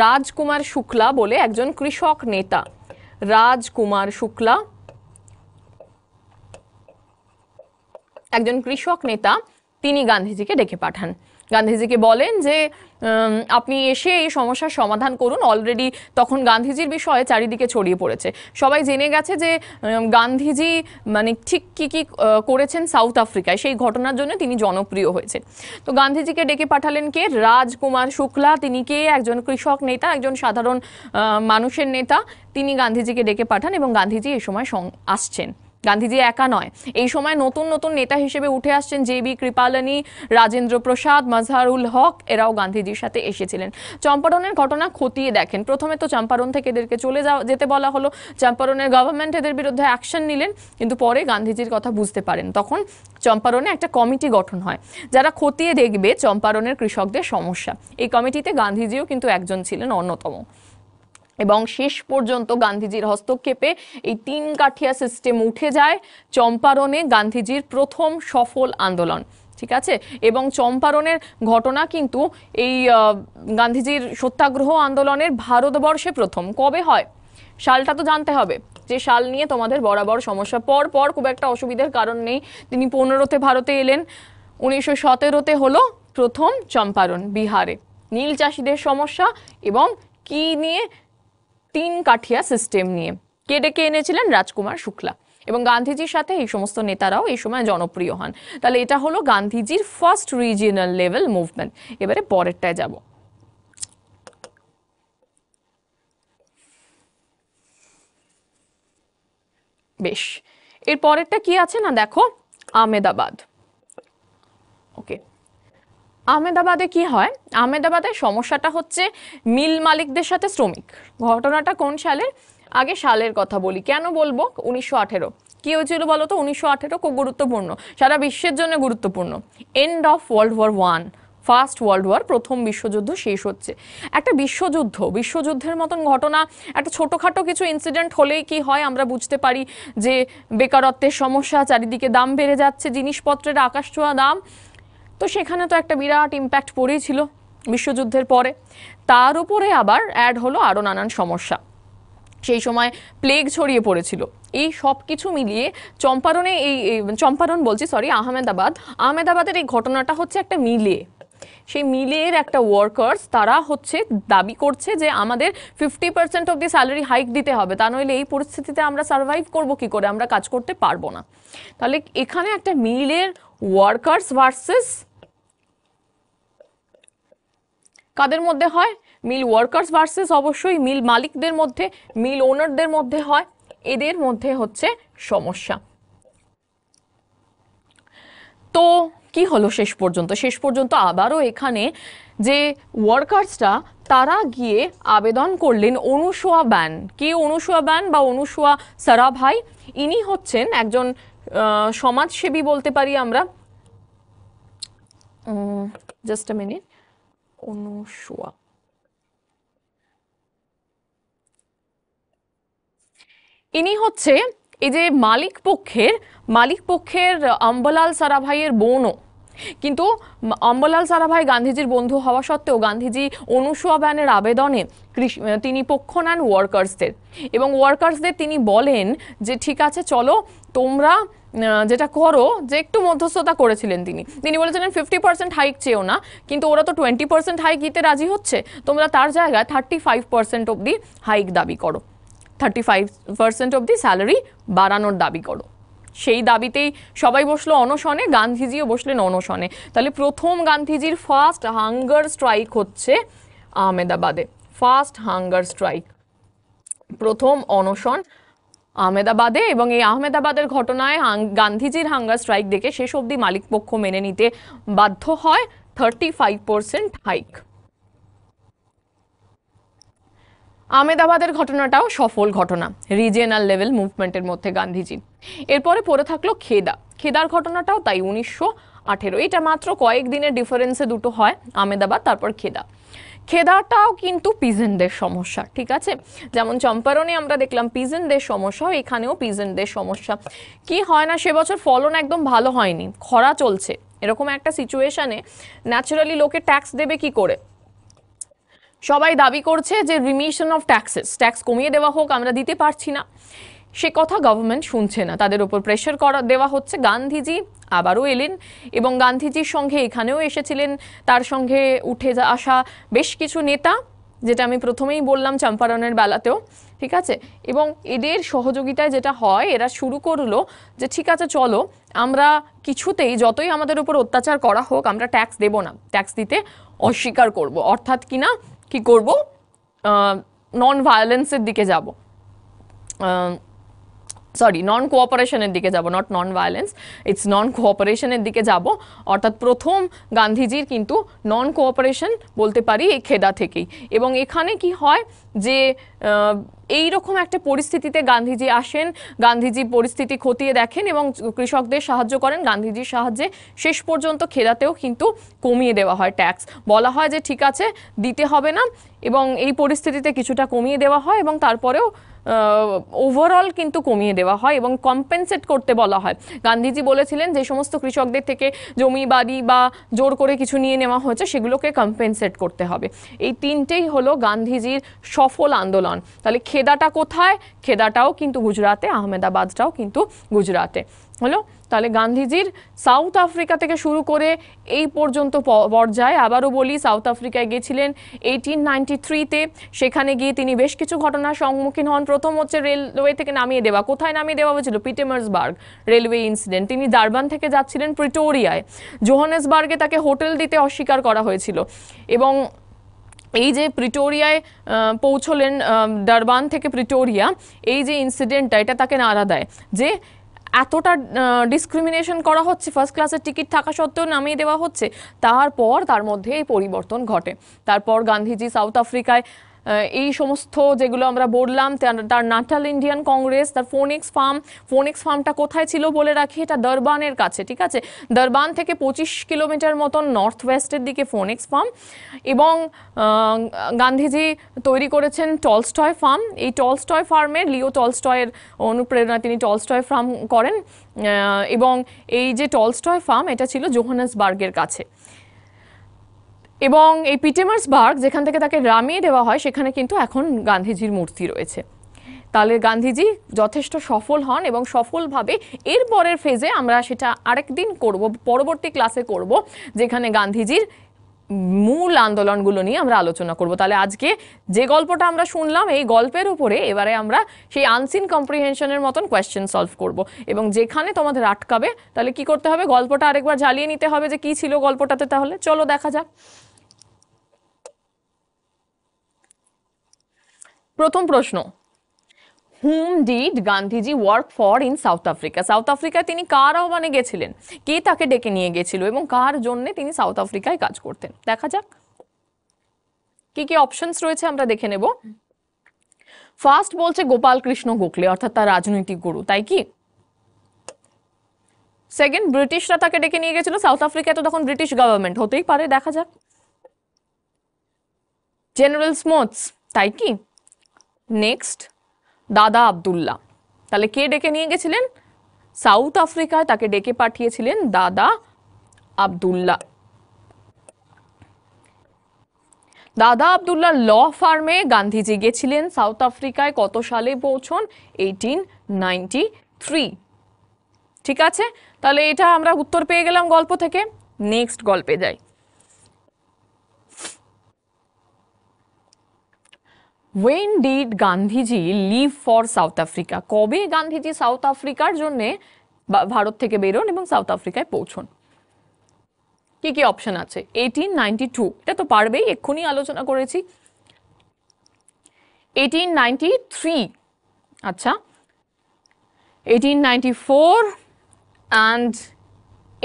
রাজকুমার শুক্লা বলে একজন কৃষক নেতা রাজকুমার শুক্লা একজন কৃষক নেতা তিনি গান্ধীজিকে ডেকে পাঠান গান্ধীজিকে বলেন যে আপনি এসে এই সমস্যার সমাধান করুন অলরেডি তখন গান্ধীজির বিষয়ে চারিদিকে ছড়িয়ে পড়েছে সবাই জেনে গেছে যে গান্ধীজি মানে ঠিক কী কী করেছেন সাউথ আফ্রিকায় সেই ঘটনার জন্য তিনি জনপ্রিয় হয়েছে তো গান্ধীজিকে ডেকে পাঠালেন কে রাজকুমার শুক্লা তিনি কে একজন কৃষক নেতা একজন সাধারণ মানুষের নেতা তিনি গান্ধীজিকে ডেকে পাঠান এবং গান্ধীজি এ সময় আসছেন গান্ধীজি একা নয় এই সময় নতুন নতুন নেতা হিসেবে উঠে আসছেন জে বি কৃপালানি রাজেন্দ্র প্রসাদ মাজহারুল হক এরাও গান্ধীজির সাথে এসেছিলেন চম্পারণের ঘটনা খতিয়ে দেখেন প্রথমে তো চম্পারণ থেকে এদেরকে চলে যাওয়া যেতে বলা হলো চম্পারণের গভর্নমেন্ট এদের বিরুদ্ধে অ্যাকশন নিলেন কিন্তু পরে গান্ধীজির কথা বুঝতে পারেন তখন চম্পারণে একটা কমিটি গঠন হয় যারা খতিয়ে দেখবে চম্পারণের কৃষকদের সমস্যা এই কমিটিতে গান্ধীজিও কিন্তু একজন ছিলেন অন্যতম এবং শেষ পর্যন্ত গান্ধীজির হস্তক্ষেপে এই তিন কাঠিয়া সিস্টেম উঠে যায় চম্পারণে গান্ধীজির প্রথম সফল আন্দোলন ঠিক আছে এবং চম্পারণের ঘটনা কিন্তু এই গান্ধীজির সত্যাগ্রহ আন্দোলনের ভারতবর্ষে প্রথম কবে হয় সালটা তো জানতে হবে যে সাল নিয়ে তোমাদের বরাবর সমস্যা পর পর খুব একটা অসুবিধার কারণ নেই তিনি পনেরোতে ভারতে এলেন উনিশশো সতেরোতে হলো প্রথম চম্পারণ বিহারে নীল চাষিদের সমস্যা এবং কি নিয়ে তিন কাঠিয়া সিস্টেম নিয়ে কে ডেকে এনেছিলেন রাজকুমার শুক্লা এবং গান্ধীজির সাথে এই সমস্ত নেতারাও এই সময় জনপ্রিয় হন তাহলে এটা হলো গান্ধীজির ফার্স্ট রিজিয়নাল লেভেল মুভমেন্ট এবারে পরেরটায় যাব বেশ এর পরেরটা কি আছে না দেখো আমেদাবাদ ওকে আহমেদাবাদে কি হয় আহমেদাবাদে সমস্যাটা হচ্ছে মিল মালিকদের সাথে শ্রমিক ঘটনাটা কোন সালের আগে সালের কথা বলি কেন বলবো উনিশশো আঠেরো কী হয়েছিল বলো তো উনিশশো আঠেরো খুব গুরুত্বপূর্ণ সারা বিশ্বের জন্য গুরুত্বপূর্ণ end of World War one first World War প্রথম বিশ্বযুদ্ধ শেষ হচ্ছে একটা বিশ্বযুদ্ধ বিশ্বযুদ্ধের মতন ঘটনা একটা ছোটোখাটো কিছু ইনসিডেন্ট হলেই কি হয় আমরা বুঝতে পারি যে বেকারত্বের সমস্যা চারিদিকে দাম বেড়ে যাচ্ছে জিনিসপত্রের ছোঁয়া দাম তো সেখানে তো একটা বিরাট ইম্প্যাক্ট পড়েছিল বিশ্বযুদ্ধের পরে তার উপরে আবার অ্যাড হলো আরও নানান সমস্যা সেই সময় প্লেগ ছড়িয়ে পড়েছিল এই সব কিছু মিলিয়ে চম্পারণে এই চম্পারণ বলছি সরি আহমেদাবাদ আহমেদাবাদের এই ঘটনাটা হচ্ছে একটা মিলে সেই মিলের একটা ওয়ার্কার্স তারা হচ্ছে দাবি করছে যে আমাদের ফিফটি পার্সেন্ট অব্দি স্যালারি হাইক দিতে হবে তা নইলে এই পরিস্থিতিতে আমরা সার্ভাইভ করব কি করে আমরা কাজ করতে পারবো না তাহলে এখানে একটা মিলের ওয়ার্কার্স ভার্সেস কাদের মধ্যে হয় মিল ওয়ার্কার্স ভার্সেস অবশ্যই মিল মালিকদের মধ্যে মিল ওনারদের মধ্যে হয় এদের মধ্যে হচ্ছে সমস্যা তো কি হলো শেষ পর্যন্ত শেষ পর্যন্ত আবারও এখানে যে ওয়ার্কার্সরা তারা গিয়ে আবেদন করলেন অনুসোয়া ব্যান কে অনুসোয়া ব্যান বা অনুসোয়া ভাই ইনি হচ্ছেন একজন সমাজসেবী বলতে পারি আমরা জাস্ট মিনিট conosciua. ইনি হচ্ছে এই যে মালিক পক্ষের মালিক পক্ষের আম্বালাল সারাভাইয়ের বোনও কিন্তু অম্বলাল সারাভাই গান্ধীজির বন্ধু হওয়া সত্ত্বেও গান্ধীজি অনুসুয়া আবেদনে তিনি পক্ষ নেন ওয়ার্কার্সদের এবং ওয়ার্কার্সদের তিনি বলেন যে ঠিক আছে চলো তোমরা যেটা করো যে একটু মধ্যস্থতা করেছিলেন তিনি তিনি বলেছিলেন ফিফটি পার্সেন্ট হাইক চেয়েও না কিন্তু ওরা তো টোয়েন্টি পার্সেন্ট হাইক দিতে রাজি হচ্ছে তোমরা তার জায়গায় থার্টি ফাইভ পার্সেন্ট অবধি হাইক দাবি করো থার্টি ফাইভ পার্সেন্ট অবধি স্যালারি বাড়ানোর দাবি করো সেই দাবিতেই সবাই বসলো অনশনে গান্ধীজিও বসলেন অনশনে তাহলে প্রথম গান্ধীজির ফার্স্ট হাঙ্গার স্ট্রাইক হচ্ছে আহমেদাবাদে ফার্স্ট হাঙ্গার স্ট্রাইক প্রথম অনশন আহমেদাবাদে এবং এই আহমেদাবাদের ঘটনায় গান্ধীজির হাঙ্গার স্ট্রাইক দেখে শেষ অবধি মালিকপক্ষ মেনে নিতে বাধ্য হয় থার্টি ফাইভ পার্সেন্ট হাইক আহমেদাবাদের ঘটনাটাও সফল ঘটনা রিজিয়নাল লেভেল মুভমেন্টের মধ্যে গান্ধীজি এরপরে পড়ে থাকলো খেদা খেদার ঘটনাটাও তাই উনিশশো আঠেরো এটা মাত্র কয়েক দিনের ডিফারেন্সে দুটো হয় আহমেদাবাদ তারপর খেদা খেদাটাও কিন্তু পিজেনদের সমস্যা ঠিক আছে যেমন চম্পারণে আমরা দেখলাম পিজেনদের সমস্যা এখানেও পিজেনদের সমস্যা কি হয় না সে বছর ফলন একদম ভালো হয়নি খরা চলছে এরকম একটা সিচুয়েশানে ন্যাচারালি লোকে ট্যাক্স দেবে কি করে সবাই দাবি করছে যে রিমিশন অফ ট্যাক্সেস ট্যাক্স কমিয়ে দেওয়া হোক আমরা দিতে পারছি না সে কথা গভর্নমেন্ট শুনছে না তাদের ওপর প্রেশার করা দেওয়া হচ্ছে গান্ধীজি আবারও এলেন এবং গান্ধীজির সঙ্গে এখানেও এসেছিলেন তার সঙ্গে উঠে আসা বেশ কিছু নেতা যেটা আমি প্রথমেই বললাম চম্পারণের বেলাতেও ঠিক আছে এবং এদের সহযোগিতায় যেটা হয় এরা শুরু করলো যে ঠিক আছে চলো আমরা কিছুতেই যতই আমাদের উপর অত্যাচার করা হোক আমরা ট্যাক্স দেব না ট্যাক্স দিতে অস্বীকার করব অর্থাৎ কি না কী করবো নন ভায়োলেন্সের দিকে যাব সরি নন কোঅপারেশনের দিকে যাব not non violence it's non কোঅপারেশনের দিকে যাব অর্থাৎ প্রথম গান্ধীজির কিন্তু নন কোঅপারেশন বলতে পারি এই খেদা থেকেই এবং এখানে কি হয় যে এই রকম একটা পরিস্থিতিতে গান্ধীজি আসেন গান্ধীজি পরিস্থিতি খতিয়ে দেখেন এবং কৃষকদের সাহায্য করেন গান্ধীজির সাহায্যে শেষ পর্যন্ত খেদাতেও কিন্তু কমিয়ে দেওয়া হয় ট্যাক্স বলা হয় যে ঠিক আছে দিতে হবে না এবং এই পরিস্থিতিতে কিছুটা কমিয়ে দেওয়া হয় এবং তারপরেও ওভারঅল কিন্তু কমিয়ে দেওয়া হয় এবং কম্পেনসেট করতে বলা হয় গান্ধীজি বলেছিলেন যে সমস্ত কৃষকদের থেকে জমি বাড়ি বা জোর করে কিছু নিয়ে নেওয়া হয়েছে সেগুলোকে কম্পেনসেট করতে হবে এই তিনটেই হলো গান্ধীজির সফল আন্দোলন তাহলে খেদাটা কোথায় খেদাটাও কিন্তু গুজরাতে আহমেদাবাদটাও কিন্তু গুজরাটে হলো তাহলে গান্ধীজির সাউথ আফ্রিকা থেকে শুরু করে এই পর্যন্ত পর্যায়ে আবারও বলি সাউথ আফ্রিকায় গিয়েছিলেন এইটিন নাইনটি থ্রিতে সেখানে গিয়ে তিনি বেশ কিছু ঘটনার সম্মুখীন হন প্রথম হচ্ছে রেলওয়ে থেকে নামিয়ে দেওয়া কোথায় নামিয়ে দেওয়া হয়েছিল পিটেমার্সবার্গ রেলওয়ে ইনসিডেন্ট তিনি দারবান থেকে যাচ্ছিলেন প্রিটোরিয়ায় জোহানেসবার্গে তাকে হোটেল দিতে অস্বীকার করা হয়েছিল এবং এই যে প্রিটোরিয়ায় পৌঁছলেন ডারবান থেকে প্রিটোরিয়া এই যে ইনসিডেন্টটা এটা তাকে নাড়া দেয় যে এতটা ডিসক্রিমিনেশন করা হচ্ছে ফার্স্ট ক্লাসের টিকিট থাকা সত্ত্বেও নামিয়ে দেওয়া হচ্ছে তারপর তার মধ্যে এই পরিবর্তন ঘটে তারপর গান্ধীজি সাউথ আফ্রিকায় এই সমস্ত যেগুলো আমরা বললাম তার নাটাল ইন্ডিয়ান কংগ্রেস তার ফোনিক্স ফার্ম ফোনিক্স ফার্মটা কোথায় ছিল বলে রাখি এটা দরবানের কাছে ঠিক আছে দরবান থেকে পঁচিশ কিলোমিটার মতন নর্থ ওয়েস্টের দিকে ফোনিক্স ফার্ম এবং গান্ধীজি তৈরি করেছেন টলস্টয় ফার্ম এই টলস্টয় ফার্মে লিও টলস্টয়ের অনুপ্রেরণা তিনি টলস্টয় ফার্ম করেন এবং এই যে টলস্টয় ফার্ম এটা ছিল জোহানসবার্গের কাছে এবং এই পিটেমার্স বার্গ যেখান থেকে তাকে নামিয়ে দেওয়া হয় সেখানে কিন্তু এখন গান্ধীজির মূর্তি রয়েছে তাহলে গান্ধীজি যথেষ্ট সফল হন এবং সফলভাবে এর পরের ফেজে আমরা সেটা আরেকদিন করব পরবর্তী ক্লাসে করব যেখানে গান্ধীজির মূল আন্দোলনগুলো নিয়ে আমরা আলোচনা করব তাহলে আজকে যে গল্পটা আমরা শুনলাম এই গল্পের উপরে এবারে আমরা সেই আনসিন কম্প্রিহেনশনের মতন কোয়েশ্চেন সলভ করব এবং যেখানে তোমাদের আটকাবে তাহলে কি করতে হবে গল্পটা আরেকবার জ্বালিয়ে নিতে হবে যে কি ছিল গল্পটাতে তাহলে চলো দেখা যাক প্রথম প্রশ্ন whom did Gandhiji work for in South Africa South আফ্রিকায় তিনি কার আহ্বানে গেছিলেন কে তাকে ডেকে নিয়ে গেছিল এবং কার জন্য তিনি সাউথ আফ্রিকায় কাজ করতেন দেখা যাক কি কি অপশনস রয়েছে আমরা দেখে নেব ফার্স্ট বলছে গোপাল কৃষ্ণ গোখলে অর্থাৎ তার রাজনৈতিক গুরু তাই কি সেকেন্ড ব্রিটিশরা তাকে ডেকে নিয়ে গেছিল সাউথ আফ্রিকায় তো তখন ব্রিটিশ গভর্নমেন্ট হতেই পারে দেখা যাক জেনারেল স্মোথস তাই কি নেক্সট দাদা আবদুল্লাহ তাহলে কে ডেকে নিয়ে গেছিলেন সাউথ আফ্রিকায় তাকে ডেকে পাঠিয়েছিলেন দাদা আবদুল্লাহ দাদা আবদুল্লাহ ল ফার্মে গান্ধীজি গেছিলেন সাউথ আফ্রিকায় কত সালে পৌঁছন এইটিন নাইনটি থ্রি ঠিক আছে তাহলে এটা আমরা উত্তর পেয়ে গেলাম গল্প থেকে নেক্সট গল্পে যাই when did Gandhiji leave for South Africa কবে গান্ধীজি সাউথ আফ্রিকার জন্যে ভারত থেকে বেরোন এবং সাউথ আফ্রিকায় পৌঁছন কি কি অপশন আছে এইটিন নাইনটি টু এটা তো পারবেই এক্ষুনি আলোচনা করেছি এইটিন নাইনটি থ্রি আচ্ছা eighteen ninety four and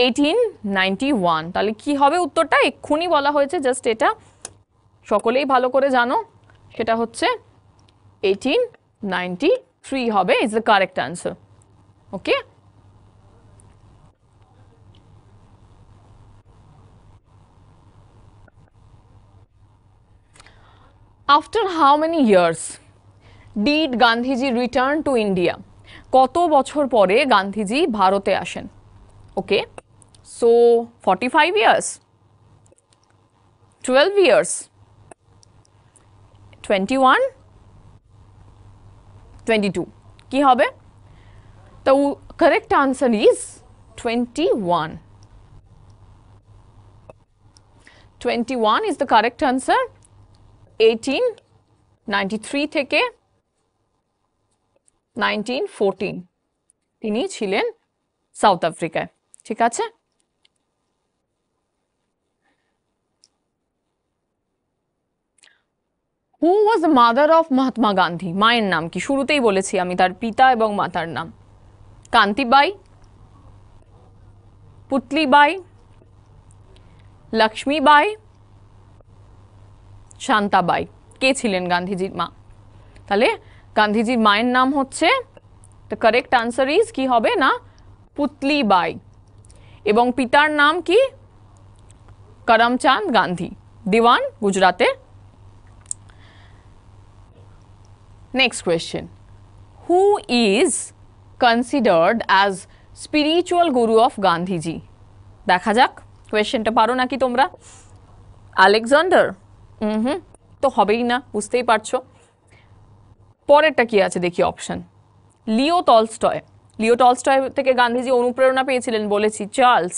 eighteen ninety one তাহলে কি হবে উত্তরটা এক্ষুনি বলা হয়েছে জাস্ট এটা সকলেই ভালো করে জানো সেটা হচ্ছে এইটিন নাইনটি থ্রি হবে is the correct answer okay after how many years did Gandhiji return to India কত বছর পরে গান্ধীজি ভারতে আসেন okay so forty five years twelve years 21 22 ki hobe the correct answer is 21 21 is the correct answer Eighteen, ninety three, 93 1914 tini Chilean, south africa thik who was mother of Mahatma Gandhi মায়ের নাম কি শুরুতেই বলেছি আমি তার পিতা এবং মাতার নাম কান্তিবাই পুতলিবাই লক্ষ্মীবাই শান্তাবাই কে ছিলেন গান্ধীজির মা তাহলে গান্ধীজির মায়ের নাম হচ্ছে দ্য কারেক্ট আনসার ইজ কি হবে না পুতলিবাই এবং পিতার নাম কি করমচাঁদ গান্ধী দিওয়ান গুজরাতের Next question. Who is considered as spiritual guru of Gandhiji? দেখা যাক কোয়েশ্চেনটা পারো নাকি তোমরা আলেকজান্ডার হুম তো হবেই না বুঝতেই পারছো পরেরটা কি আছে দেখি option Leo Tolstoy Leo Tolstoy থেকে গান্ধীজি অনুপ্রেরণা পেয়েছিলেন বলেছি চার্লস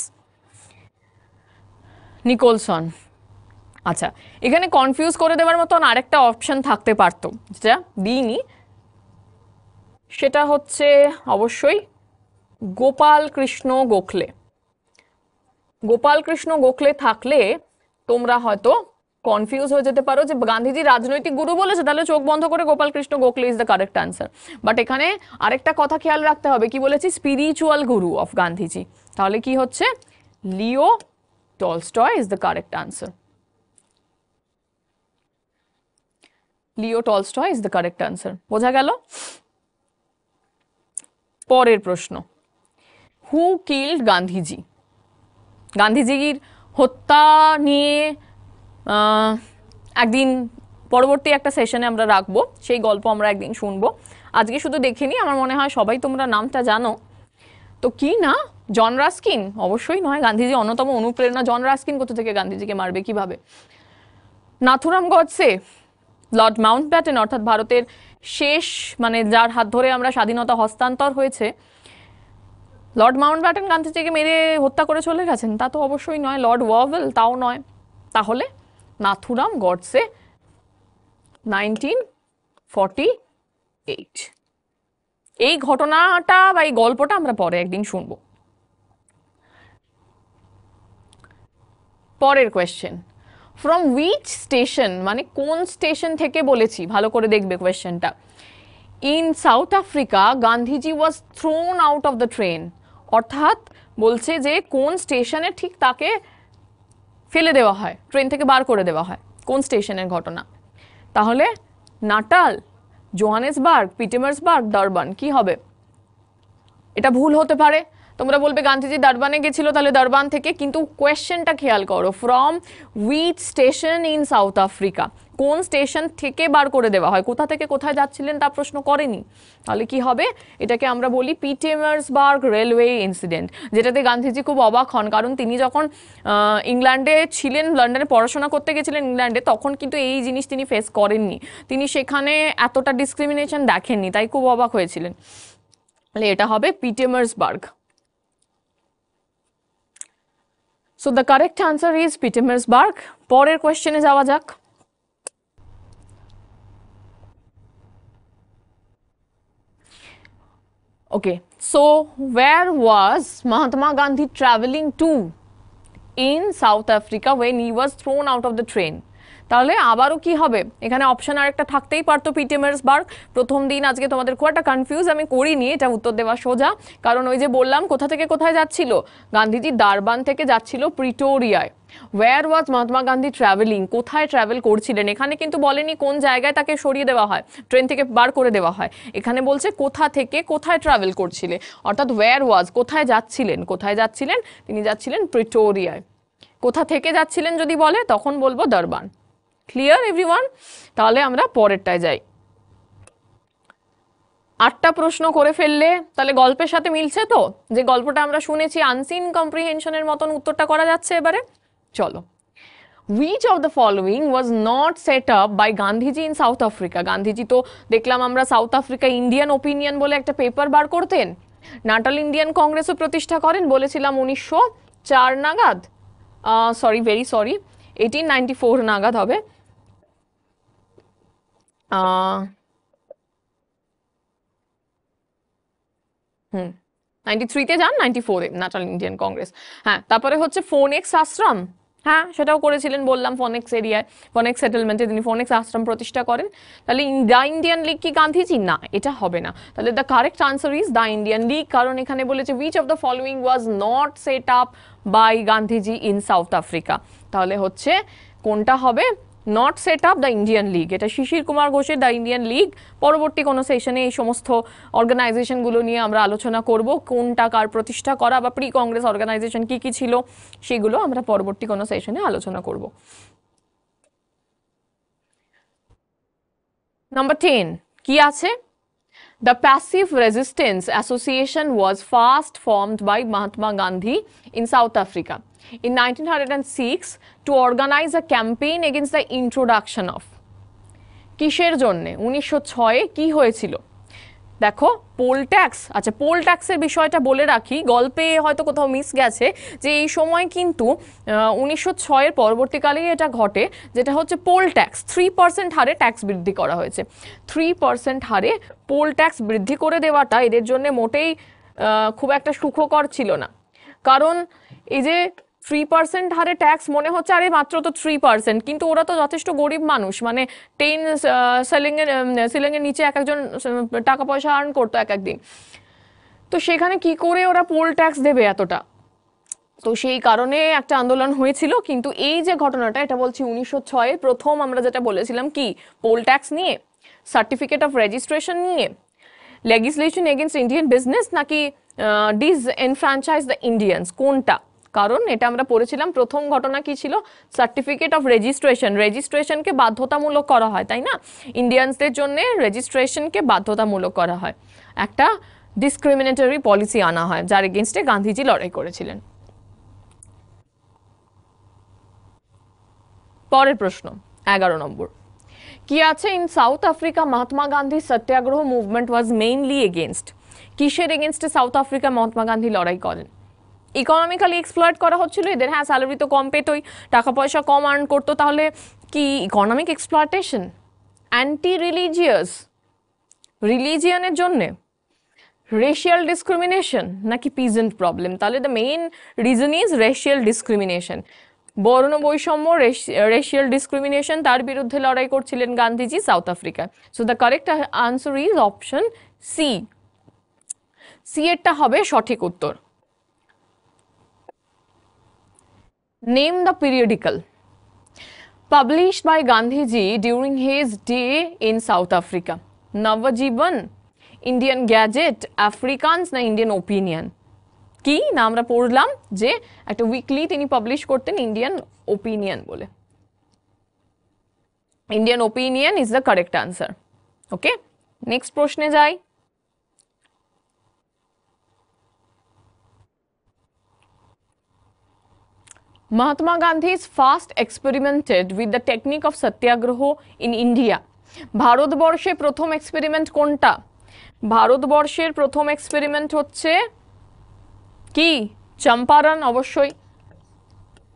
নিকোলসন আচ্ছা এখানে কনফিউজ করে দেওয়ার মতন আরেকটা অপশান থাকতে পারত যেটা দিইনি সেটা হচ্ছে অবশ্যই গোপাল কৃষ্ণ গোখলে গোপাল কৃষ্ণ গোখলে থাকলে তোমরা হয়তো কনফিউজ হয়ে যেতে পারো যে গান্ধীজি রাজনৈতিক গুরু বলেছে তাহলে চোখ বন্ধ করে Gopal Krishna Gokhale is the correct answer but এখানে আরেকটা কথা খেয়াল রাখতে হবে কি বলেছি স্পিরিচুয়াল গুরু অফ গান্ধীজি তাহলে কি হচ্ছে Leo Tolstoy is the correct answer Leo Tolstoy is the correct answer বোঝা গেল পরের প্রশ্ন হু কিল্ড গান্ধীজি গান্ধীজির হত্যা নিয়ে একদিন পরবর্তী একটা সেশনে আমরা রাখবো সেই গল্প আমরা একদিন শুনবো আজকে শুধু দেখে নিই আমার মনে হয় সবাই তোমরা নামটা জানো তো কি না জন রাস্কিন অবশ্যই নয় গান্ধীজি অন্যতম অনুপ্রেরণা জন রাস্কিন কোথা থেকে গান্ধীজিকে মারবে কিভাবে Nathuram Godse Lord Mountbatten অর্থাৎ ভারতের শেষ মানে যার হাত ধরে আমরা স্বাধীনতা হস্তান্তর হয়েছে লর্ড মাউন্ট ব্যাটেন গান্ধীজিকে মেরে হত্যা করে চলে গেছেন তা তো অবশ্যই নয় লর্ড ওয়াভেল তাও নয় তাহলে Nathuram Godse nineteen forty eight এই ঘটনাটা বা এই গল্পটা আমরা পরে একদিন শুনব পরের কোয়েশ্চেন ফ্রম উইচ স্টেশন মানে কোন স্টেশন থেকে বলেছি ভালো করে দেখবে কোয়েশ্চেনটা in South Africa Gandhiji was thrown out of the train অর্থাৎ বলছে যে কোন স্টেশনে ঠিক তাকে ফেলে দেওয়া হয় ট্রেন থেকে বার করে দেওয়া হয় কোন স্টেশনের ঘটনা তাহলে নাটাল জোহানেসবার্গ পিটেমার্সবার্গ ডারবান কি হবে এটা ভুল হতে পারে তোমরা বলবে গান্ধীজি দারবানে গেছিল তাহলে দারবান থেকে কিন্তু কোয়েশ্চেনটা খেয়াল করো from which station in South Africa কোন স্টেশন থেকে বার করে দেওয়া হয় কোথা থেকে কোথায় যাচ্ছিলেন তা প্রশ্ন করেনি তাহলে কি হবে এটাকে আমরা বলি পিটেমার্সবার্গ রেলওয়ে ইনসিডেন্ট যেটাতে গান্ধীজি খুব অবাক হন কারণ তিনি যখন ইংল্যান্ডে ছিলেন লন্ডনে পড়াশোনা করতে গেছিলেন ইংল্যান্ডে তখন কিন্তু এই জিনিস তিনি ফেস করেননি তিনি সেখানে এতটা ডিসক্রিমিনেশন দেখেননি তাই খুব অবাক হয়েছিলেন তাহলে এটা হবে পিটেমার্সবার্গ So the correct answer is Peter Mirzberg. পরের question is যাক Okay, so where was Mahatma Gandhi traveling to in South Africa when he was thrown out of the train? তাহলে আবারও কি হবে এখানে অপশন আর একটা থাকতেই পারতো পিটিএমএস বার্গ প্রথম দিন আজকে তোমাদের খুব একটা কনফিউজ আমি করিনি এটা উত্তর দেওয়া সোজা কারণ ওই যে বললাম কোথা থেকে কোথায় যাচ্ছিল গান্ধীজি দারবান থেকে যাচ্ছিল প্রিটোরিয়ায় where was Mahatma Gandhi travelling কোথায় ট্রাভেল করছিলেন এখানে কিন্তু বলেনি কোন জায়গায় তাকে সরিয়ে দেওয়া হয় ট্রেন থেকে বার করে দেওয়া হয় এখানে বলছে কোথা থেকে কোথায় ট্রাভেল করছিলে অর্থাৎ ওয়ার ওয়াজ কোথায় যাচ্ছিলেন কোথায় যাচ্ছিলেন তিনি যাচ্ছিলেন প্রিটোরিয়ায় কোথা থেকে যাচ্ছিলেন যদি বলে তখন বলবো দরবান ক্লিয়ার এভরিওয়ান তাহলে আমরা পরেরটায় যাই আটটা প্রশ্ন করে ফেললে তাহলে গল্পের সাথে মিলছে তো যে গল্পটা আমরা শুনেছি আনসিন কম্প্রিহেনশনের মতন উত্তরটা করা যাচ্ছে এবারে চলো which of the following was not set up by Gandhiji in South Africa Gandhiji তো দেখলাম আমরা সাউথ আফ্রিকা ইন্ডিয়ান ওপিনিয়ন বলে একটা পেপার বার করতেন নাটাল ইন্ডিয়ান কংগ্রেসও প্রতিষ্ঠা করেন বলেছিলাম উনিশশো চার নাগাদ sorry very sorry eighteen ninety four নাগাদ হবে Uh, হুম নাইনটি থ্রিতে যান নাইনটি ফোরে ন্যাশনাল ইন্ডিয়ান কংগ্রেস হ্যাঁ তারপরে হচ্ছে ফোনেক্স আশ্রম হ্যাঁ সেটাও করেছিলেন বললাম ফনেক্স এরিয়ায় ফনেক্স সেটেলমেন্টে তিনি ফনেক্স আশ্রম প্রতিষ্ঠা করেন তাহলে দ্য ইন্ডিয়ান লিগ কি গান্ধীজি না এটা হবে না তাহলে the correct answer is the Indian League কারণ এখানে বলেছে which of the following was not set up by Gandhiji in South Africa তাহলে হচ্ছে কোনটা হবে not set up the Indian League এটা শিশির কুমার ঘোষের দ্য ইন্ডিয়ান লিগ পরবর্তী কোনো সেশনে এই সমস্ত অর্গানাইজেশনগুলো নিয়ে আমরা আলোচনা করব কোনটা কার প্রতিষ্ঠা করা বা প্রি কংগ্রেস অর্গানাইজেশন কি কি ছিল সেগুলো আমরা পরবর্তী কোনো সেশনে আলোচনা করব নাম্বার টেন কি আছে the passive Resistance association was first formed by Mahatma Gandhi in South Africa in 1906 to organize a campaign against the introduction of কিসের জন্যে উনিশশো ছয়ে হয়েছিল দেখো পোল ট্যাক্স আচ্ছা পোল ট্যাক্সের বিষয়টা বলে রাখি গল্পে হয়তো কোথাও মিস গেছে যে এই সময় কিন্তু উনিশশো ছয়ের পরবর্তীকালেই এটা ঘটে যেটা হচ্ছে পোল ট্যাক্স থ্রি পার্সেন্ট হারে ট্যাক্স বৃদ্ধি করা হয়েছে থ্রি পার্সেন্ট হারে পোল ট্যাক্স বৃদ্ধি করে দেওয়াটা এদের জন্য মোটেই খুব একটা সুখকর ছিল না কারণ এই যে থ্রি পার্সেন্ট হারে ট্যাক্স মনে হচ্ছে আরে মাত্র তো থ্রি পার্সেন্ট কিন্তু ওরা তো যথেষ্ট গরিব মানুষ মানে টেন সেলিংয়ের সিলিংয়ের নিচে এক একজন টাকা পয়সা আর্ন করতো এক একদিন তো সেখানে কি করে ওরা পোল ট্যাক্স দেবে এতটা তো সেই কারণে একটা আন্দোলন হয়েছিল কিন্তু এই যে ঘটনাটা এটা বলছি উনিশশো ছয়ে প্রথম আমরা যেটা বলেছিলাম কি পোল ট্যাক্স নিয়ে সার্টিফিকেট অফ রেজিস্ট্রেশন নিয়ে লেগিসলেশন এগেনস্ট ইন্ডিয়ান বিজনেস নাকি ডিস এনফ্রাঞ্চাইজ দ্য ইন্ডিয়ান্স কোনটা কারণ এটা আমরা পড়েছিলাম প্রথম ঘটনা কি ছিল সার্টিফিকেট অফ রেজিস্ট্রেশন রেজিস্ট্রেশনকে বাধ্যতামূলক করা হয় তাই না ইন্ডিয়ানসদের জন্য রেজিস্ট্রেশনকে বাধ্যতামূলক করা হয় একটা ডিসক্রিমিনেটরি পলিসি আনা হয় যার এগেনস্টে গান্ধীজি লড়াই করেছিলেন পরের প্রশ্ন এগারো নম্বর কি আছে in South Africa Mahatma Gandhi satyagraha movement was mainly against কিসের এগেনস্টে সাউথ আফ্রিকা মহাত্মা গান্ধী লড়াই করেন ইকোনমিক্যালি এক্সপ্লয়েড করা হচ্ছিল এদের হ্যাঁ স্যালারি তো কম পেতোই টাকা পয়সা কম আর্ন করতো তাহলে কি ইকোনমিক এক্সপ্লয়টেশন অ্যান্টি রিলিজিয়াস রিলিজিয়ানের জন্যে রেশিয়াল ডিসক্রিমিনেশন নাকি পিজেন্ট প্রবলেম তাহলে the main reason is racial discrimination বর্ণ বৈষম্য রেশিয়াল ডিসক্রিমিনেশন তার বিরুদ্ধে লড়াই করছিলেন Gandhiji South Africa so the correct answer is option C C এরটা হবে সঠিক উত্তর Name the periodical published by Gandhiji during his day in South Africa. Navajiban, Indian Gadget, Africans na Indian Opinion. কি আমরা পড়লাম যে একটা উইকলি তিনি পাবলিশ করতেন ইন্ডিয়ান ওপিনিয়ন বলে Indian Opinion is the correct answer okay next প্রশ্নে যাই Mahatma Gandhi's first experimented with the technique of satyagraho in India. ভারতবর্ষে প্রথম এক্সপেরিমেন্ট কোনটা ভারতবর্ষের প্রথম এক্সপেরিমেন্ট হচ্ছে কি চম্পারণ অবশ্যই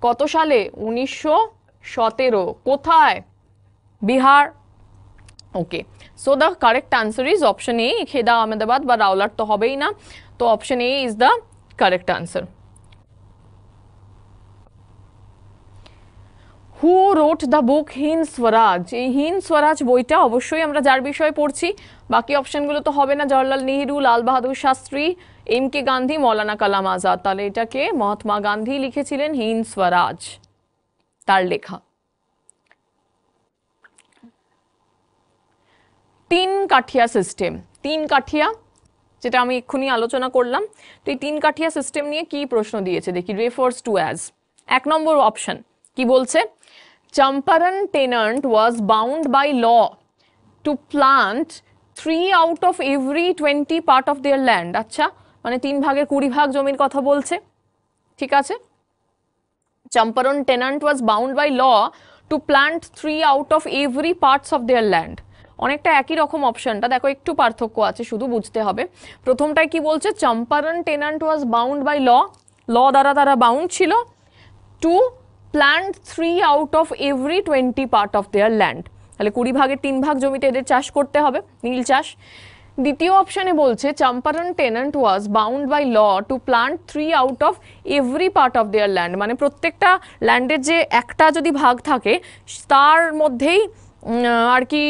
কত সালে উনিশশো সতেরো কোথায় Bihar okay so the correct answer is option A Kheda Ahmedabad বা রাওলাট তো হবেই না তো option A is the correct answer who wrote the book Hind Swaraj এই হীন স্বরাজ বইটা অবশ্যই আমরা যার বিষয়ে পড়ছি বাকি অপশানগুলো তো হবে না জওয়াহরলাল নেহরু লাল বাহাদুর শাস্ত্রী এম কে গান্ধী মৌলানা কালাম আজাদ তাহলে এটাকে মহাত্মা গান্ধী লিখেছিলেন হীন স্বরাজ তার লেখা তিন কাঠিয়া সিস্টেম তিন কাঠিয়া যেটা আমি এক্ষুনি আলোচনা করলাম তো এই তিন কাঠিয়া সিস্টেম নিয়ে কি প্রশ্ন দিয়েছে দেখি রেফার্স টু অ্যাজ এক নম্বর অপশন কি বলছে Champaran tenant was bound by law to plant three out of every 20 part of their land. আচ্ছা মানে তিন ভাগের কুড়ি ভাগ জমির কথা বলছে ঠিক আছে Champaran tenant was bound by law to plant three out of every parts of their land. অনেকটা একই রকম অপশনটা দেখো একটু পার্থক্য আছে শুধু বুঝতে হবে প্রথমটায় কি বলছে Champaran tenant was bound by law law দ্বারা তারা বাউন্ড ছিল to plant three out of every twenty part of their land তাহলে কুড়ি ভাগের তিন ভাগ জমিতে এদের চাষ করতে হবে নীল চাষ দ্বিতীয় অপশানে বলছে Champaran tenant was bound by law to plant three out of every part of their land মানে প্রত্যেকটা ল্যান্ডের যে একটা যদি ভাগ থাকে তার মধ্যেই আর কি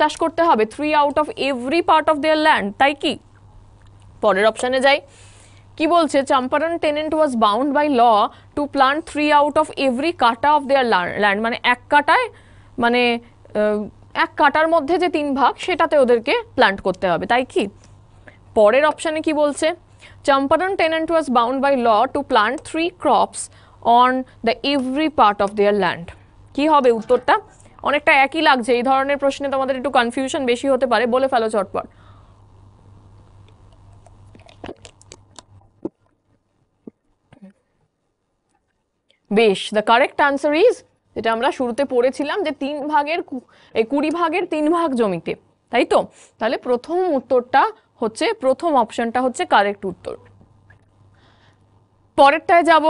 চাষ করতে হবে three out of every part of their land তাই কি পরের অপশানে যাই কি বলছে Champaran tenant was bound by law to plant three out of every katha of their land মানে এক কাটায় মানে এক কাটার মধ্যে যে তিন ভাগ সেটাতে ওদেরকে প্লান্ট করতে হবে তাই কি পরের অপশানে কি বলছে Champaran tenant was bound by law to plant three crops on the every part of their land কি হবে উত্তরটা অনেকটা একই লাগছে এই ধরনের প্রশ্নে তোমাদের একটু কনফিউশন বেশি হতে পারে বলে ফেলো চটপট বেশ দ্য কারেক্ট আনসার ইজ যেটা আমরা শুরুতে পড়েছিলাম যে তিন ভাগের এই কুড়ি ভাগের তিন ভাগ জমিতে তাই তো তাহলে প্রথম উত্তরটা হচ্ছে প্রথম অপশনটা হচ্ছে কারেক্ট উত্তর পরেরটায় যাব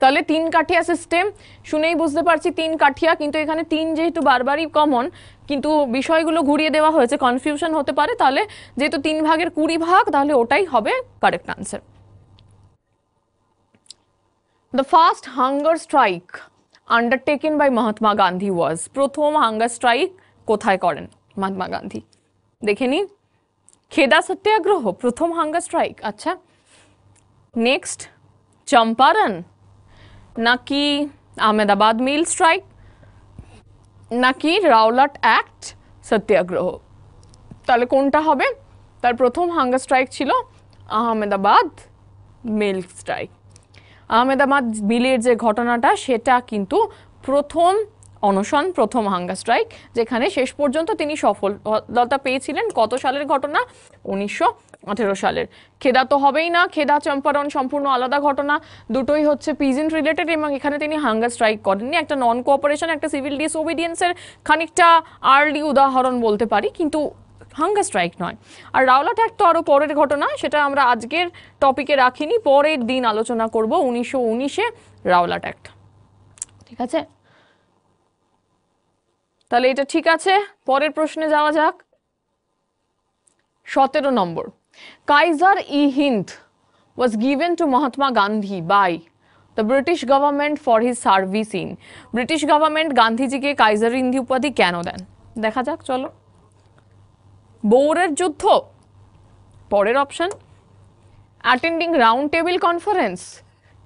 তাহলে তিন কাঠিয়া সিস্টেম শুনেই বুঝতে পারছি তিন কাঠিয়া কিন্তু এখানে তিন যেহেতু বারবারই কমন কিন্তু বিষয়গুলো ঘুরিয়ে দেওয়া হয়েছে কনফিউশন হতে পারে তাহলে যেহেতু তিন ভাগের কুড়ি ভাগ তাহলে ওটাই হবে correct answer The first hunger strike undertaken by Mahatma Gandhi was প্রথম hunger strike কোথায় করেন মহাত্মা গান্ধী দেখে নিন খেদা সত্যাগ্রহ প্রথম হাঙ্গার স্ট্রাইক আচ্ছা নেক্সট চম্পারণ নাকি আহমেদাবাদ মিল স্ট্রাইক নাকি রাওলাট অ্যাক্ট সত্যাগ্রহ তাহলে কোনটা হবে তার প্রথম হাঙ্গার স্ট্রাইক ছিল আহমেদাবাদ মিল্ক স্ট্রাইক আহমেদাবাদ মিলের যে ঘটনাটা সেটা কিন্তু প্রথম অনশন প্রথম হাঙ্গা স্ট্রাইক যেখানে শেষ পর্যন্ত তিনি সফলতা পেয়েছিলেন কত সালের ঘটনা উনিশশো আঠেরো সালের খেদা তো হবেই না খেদা চম্পারণ সম্পূর্ণ আলাদা ঘটনা দুটোই হচ্ছে পিজিন রিলেটেড এবং এখানে তিনি হাঙ্গার স্ট্রাইক করেননি একটা নন কোঅপারেশন একটা সিভিল ডিসওবিডিয়েন্সের খানিকটা আর্লি উদাহরণ বলতে পারি কিন্তু হাঙ্গার স্ট্রাইক নয় আর রাওলাট অ্যাক্ট তো আরও পরের ঘটনা সেটা আমরা আজকের টপিকে রাখিনি পরের দিন আলোচনা করব উনিশশো উনিশে রাওলাট অ্যাক্ট ঠিক আছে তাহলে এটা ঠিক আছে পরের প্রশ্নে যাওয়া যাক সতেরো নম্বর Kaiser i Hind was given to Mahatma Gandhi by the British government for his service in British government গান্ধীজিকে কাইজার ইন্দি উপাধি কেন দেন দেখা যাক চলো বৌরের যুদ্ধ পরের option attending round table conference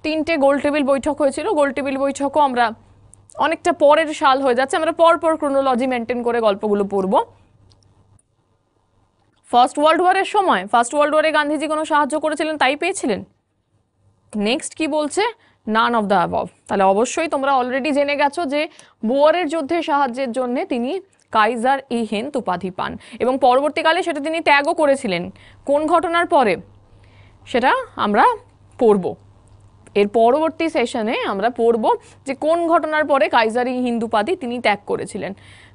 তিনটে গোল টেবিল বৈঠক হয়েছিল গোল টেবিল বৈঠকও আমরা অনেকটা পরের সাল হয়ে যাচ্ছে আমরা পরপর ক্রোনোলজি মেনটেন করে গল্পগুলো পড়ব ফার্স্ট ওয়ার্ল্ড ওয়ারের সময় ফার্স্ট ওয়ার্ল্ড ওয়ারে গান্ধীজি কোনো সাহায্য করেছিলেন তাই পেয়েছিলেন নেক্সট কি বলছে নান অফ দ্য অ্যাবভ তাহলে অবশ্যই তোমরা অলরেডি জেনে গেছো যে বোয়ারের যুদ্ধে সাহায্যের জন্য তিনি কাইজার ই হিন্দ উপাধি পান এবং পরবর্তীকালে সেটা তিনি ত্যাগও করেছিলেন কোন ঘটনার পরে সেটা আমরা পড়ব এর পরবর্তী সেশনে আমরা পড়ব যে কোন ঘটনার পরে কাইজারি হিন্দুপাদি তিনি ত্যাগ করেছিলেন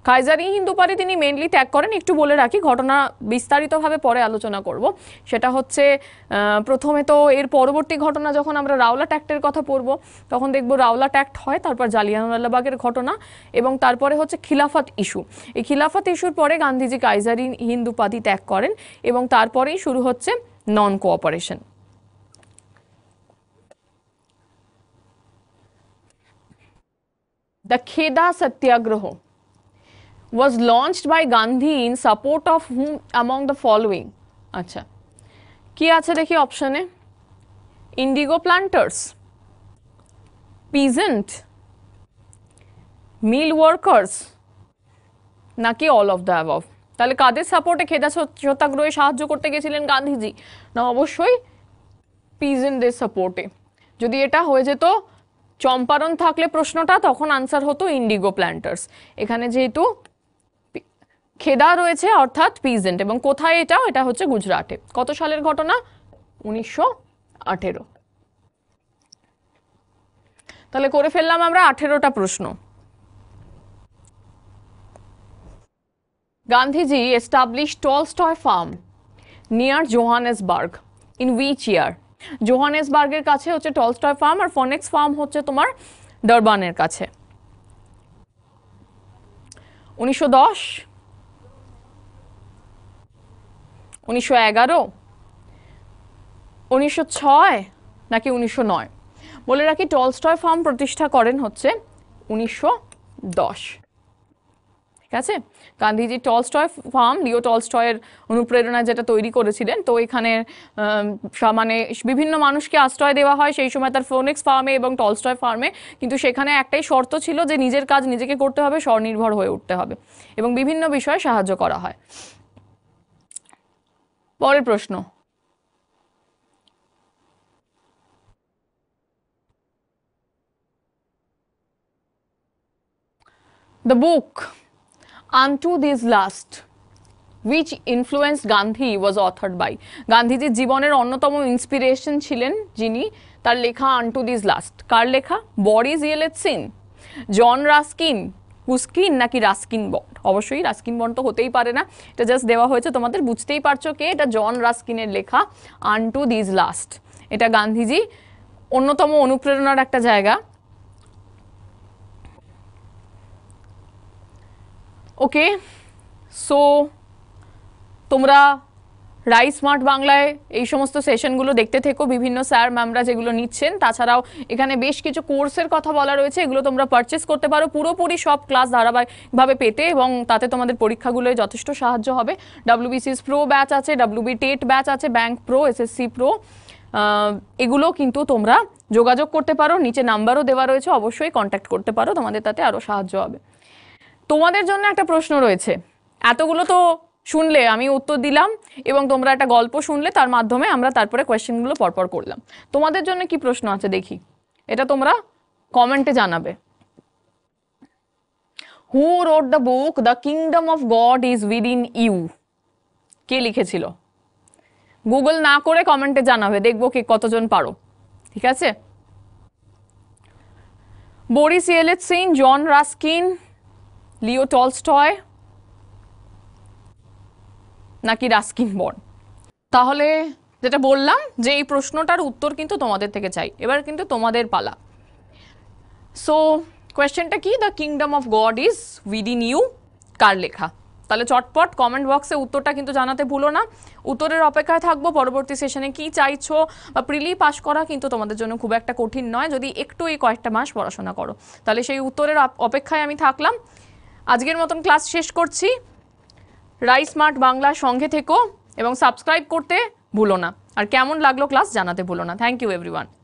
খাইজারি হিন্দু পারে তিনি মেনলি ত্যাগ করেন একটু বলে রাখি ঘটনা বিস্তারিতভাবে পরে আলোচনা করব সেটা হচ্ছে প্রথমে তো এর পরবর্তী ঘটনা যখন আমরা রাওলা ট্যাক্টের কথা পড়ব তখন দেখব রাওলা ট্যাক্ট হয় তারপর জালিয়ানবাগের ঘটনা এবং তারপরে হচ্ছে খিলাফত ইস্যু এই খিলাফত ইস্যুর পরে গান্ধীজি কাইজারি হিন্দু পাতি ত্যাগ করেন এবং তারপরেই শুরু হচ্ছে নন কোঅপারেশন দ্য খেদা সত্যাগ্রহ was launched by Gandhi in support of whom among the following আচ্ছা কি আছে দেখি অপশনে indigo planters peasant mill workers নাকি অল অফ দ্য অ্যাভ তাহলে কাদের সাপোর্টে খেদা সত্যাগ্রহে সাহায্য করতে গেছিলেন গান্ধীজি না অবশ্যই পিজেন্টদের সাপোর্টে যদি এটা হয়ে যেত চম্পারণ থাকলে প্রশ্নটা তখন আনসার হতো ইন্ডিগো প্ল্যান্টার্স এখানে যেহেতু খেদা রয়েছে অর্থাৎ পিজেন্ট এবং কোথায় এটা এটা হচ্ছে গুজরাটে কত সালের ঘটনা উনিশশো তাহলে করে ফেললাম আমরা আঠেরোটা প্রশ্ন Gandhiji establish Tolstoy farm near Johannesburg in which year জোহানেসবার্গের কাছে হচ্ছে টলস্টয় ফার্ম আর ফনেক্স ফার্ম হচ্ছে তোমার দরবানের কাছে উনিশশো দশ উনিশশো এগারো উনিশশো ছয় নাকি উনিশশো নয় বলে রাখি টলস্টয় ফার্ম প্রতিষ্ঠা করেন হচ্ছে উনিশশো দশ ঠিক আছে গান্ধীজি টলস্টয় ফার্ম লিও টলস্টয়ের অনুপ্রেরণায় যেটা তৈরি করেছিলেন তো এখানে মানে বিভিন্ন মানুষকে আশ্রয় দেওয়া হয় সেই সময় তার ফোনিক্স ফার্মে এবং টলস্টয় ফার্মে কিন্তু সেখানে একটাই শর্ত ছিল যে নিজের কাজ নিজেকে করতে হবে স্বনির্ভর হয়ে উঠতে হবে এবং বিভিন্ন বিষয়ে সাহায্য করা হয় পরের প্রশ্ন the book Unto These last which influence Gandhi was authored by গান্ধীজির জীবনের অন্যতম ইন্সপিরেশন ছিলেন যিনি তার লেখা আনটু দিস লাস্ট কার লেখা বরিজ ইয়েলেট সিন জন রাস্কিন কুস্কিন নাকি রাস্কিন বক অবশ্যই রাস্কিন বন্ড তো হতেই পারে না এটা জাস্ট দেওয়া হয়েছে তোমাদের বুঝতেই পারছো কে এটা জন রাস্কিনের লেখা আন টু দিজ লাস্ট এটা গান্ধীজি অন্যতম অনুপ্রেরণার একটা জায়গা ওকে সো তোমরা রাই স্মার্ট বাংলায় এই সমস্ত সেশনগুলো দেখতে থেকো বিভিন্ন স্যার ম্যামরা যেগুলো নিচ্ছেন তাছাড়াও এখানে বেশ কিছু কোর্সের কথা বলা রয়েছে এগুলো তোমরা পারচেস করতে পারো পুরোপুরি সব ক্লাস ধারাবাহিকভাবে পেতে এবং তাতে তোমাদের পরীক্ষাগুলোয় যথেষ্ট সাহায্য হবে ডাব্লিউবিসিএস প্রো ব্যাচ আছে ডাব্লিউবি টেট ব্যাচ আছে ব্যাংক প্রো এসএসসি প্রো এগুলো কিন্তু তোমরা যোগাযোগ করতে পারো নিচে নাম্বারও দেওয়া রয়েছে অবশ্যই কন্ট্যাক্ট করতে পারো তোমাদের তাতে আরও সাহায্য হবে তোমাদের জন্য একটা প্রশ্ন রয়েছে এতগুলো তো শুনলে আমি উত্তর দিলাম এবং তোমরা একটা গল্প শুনলে তার মাধ্যমে আমরা তারপরে কোয়েশ্চেনগুলো পরপর করলাম তোমাদের জন্য কি প্রশ্ন আছে দেখি এটা তোমরা কমেন্টে জানাবে who wrote the book the kingdom of God is within you কে লিখেছিল গুগল না করে কমেন্টে জানাবে দেখবো কে কতজন পারো ঠিক আছে Boris Yeltsin John Ruskin Leo Tolstoy নাকি রাস্কিন বন তাহলে যেটা বললাম যে এই প্রশ্নটার উত্তর কিন্তু তোমাদের থেকে চাই এবার কিন্তু তোমাদের পালা সো কোয়েশ্চেনটা কি the kingdom of God is within you কার লেখা তাহলে চটপট কমেন্ট বক্সে উত্তরটা কিন্তু জানাতে ভুলো না উত্তরের অপেক্ষায় থাকবো পরবর্তী সেশনে কি চাইছো বা প্রিলি পাস করা কিন্তু তোমাদের জন্য খুব একটা কঠিন নয় যদি একটু এই কয়েকটা মাস পড়াশোনা করো তাহলে সেই উত্তরের অপেক্ষায় আমি থাকলাম আজকের মতন ক্লাস শেষ করছি রাইসমার্ট বাংলা সঙ্গে থেকো এবং সাবস্ক্রাইব করতে ভুলো না আর কেমন লাগলো ক্লাস জানাতে ভুলো না থ্যাংক ইউ এভরিওয়ান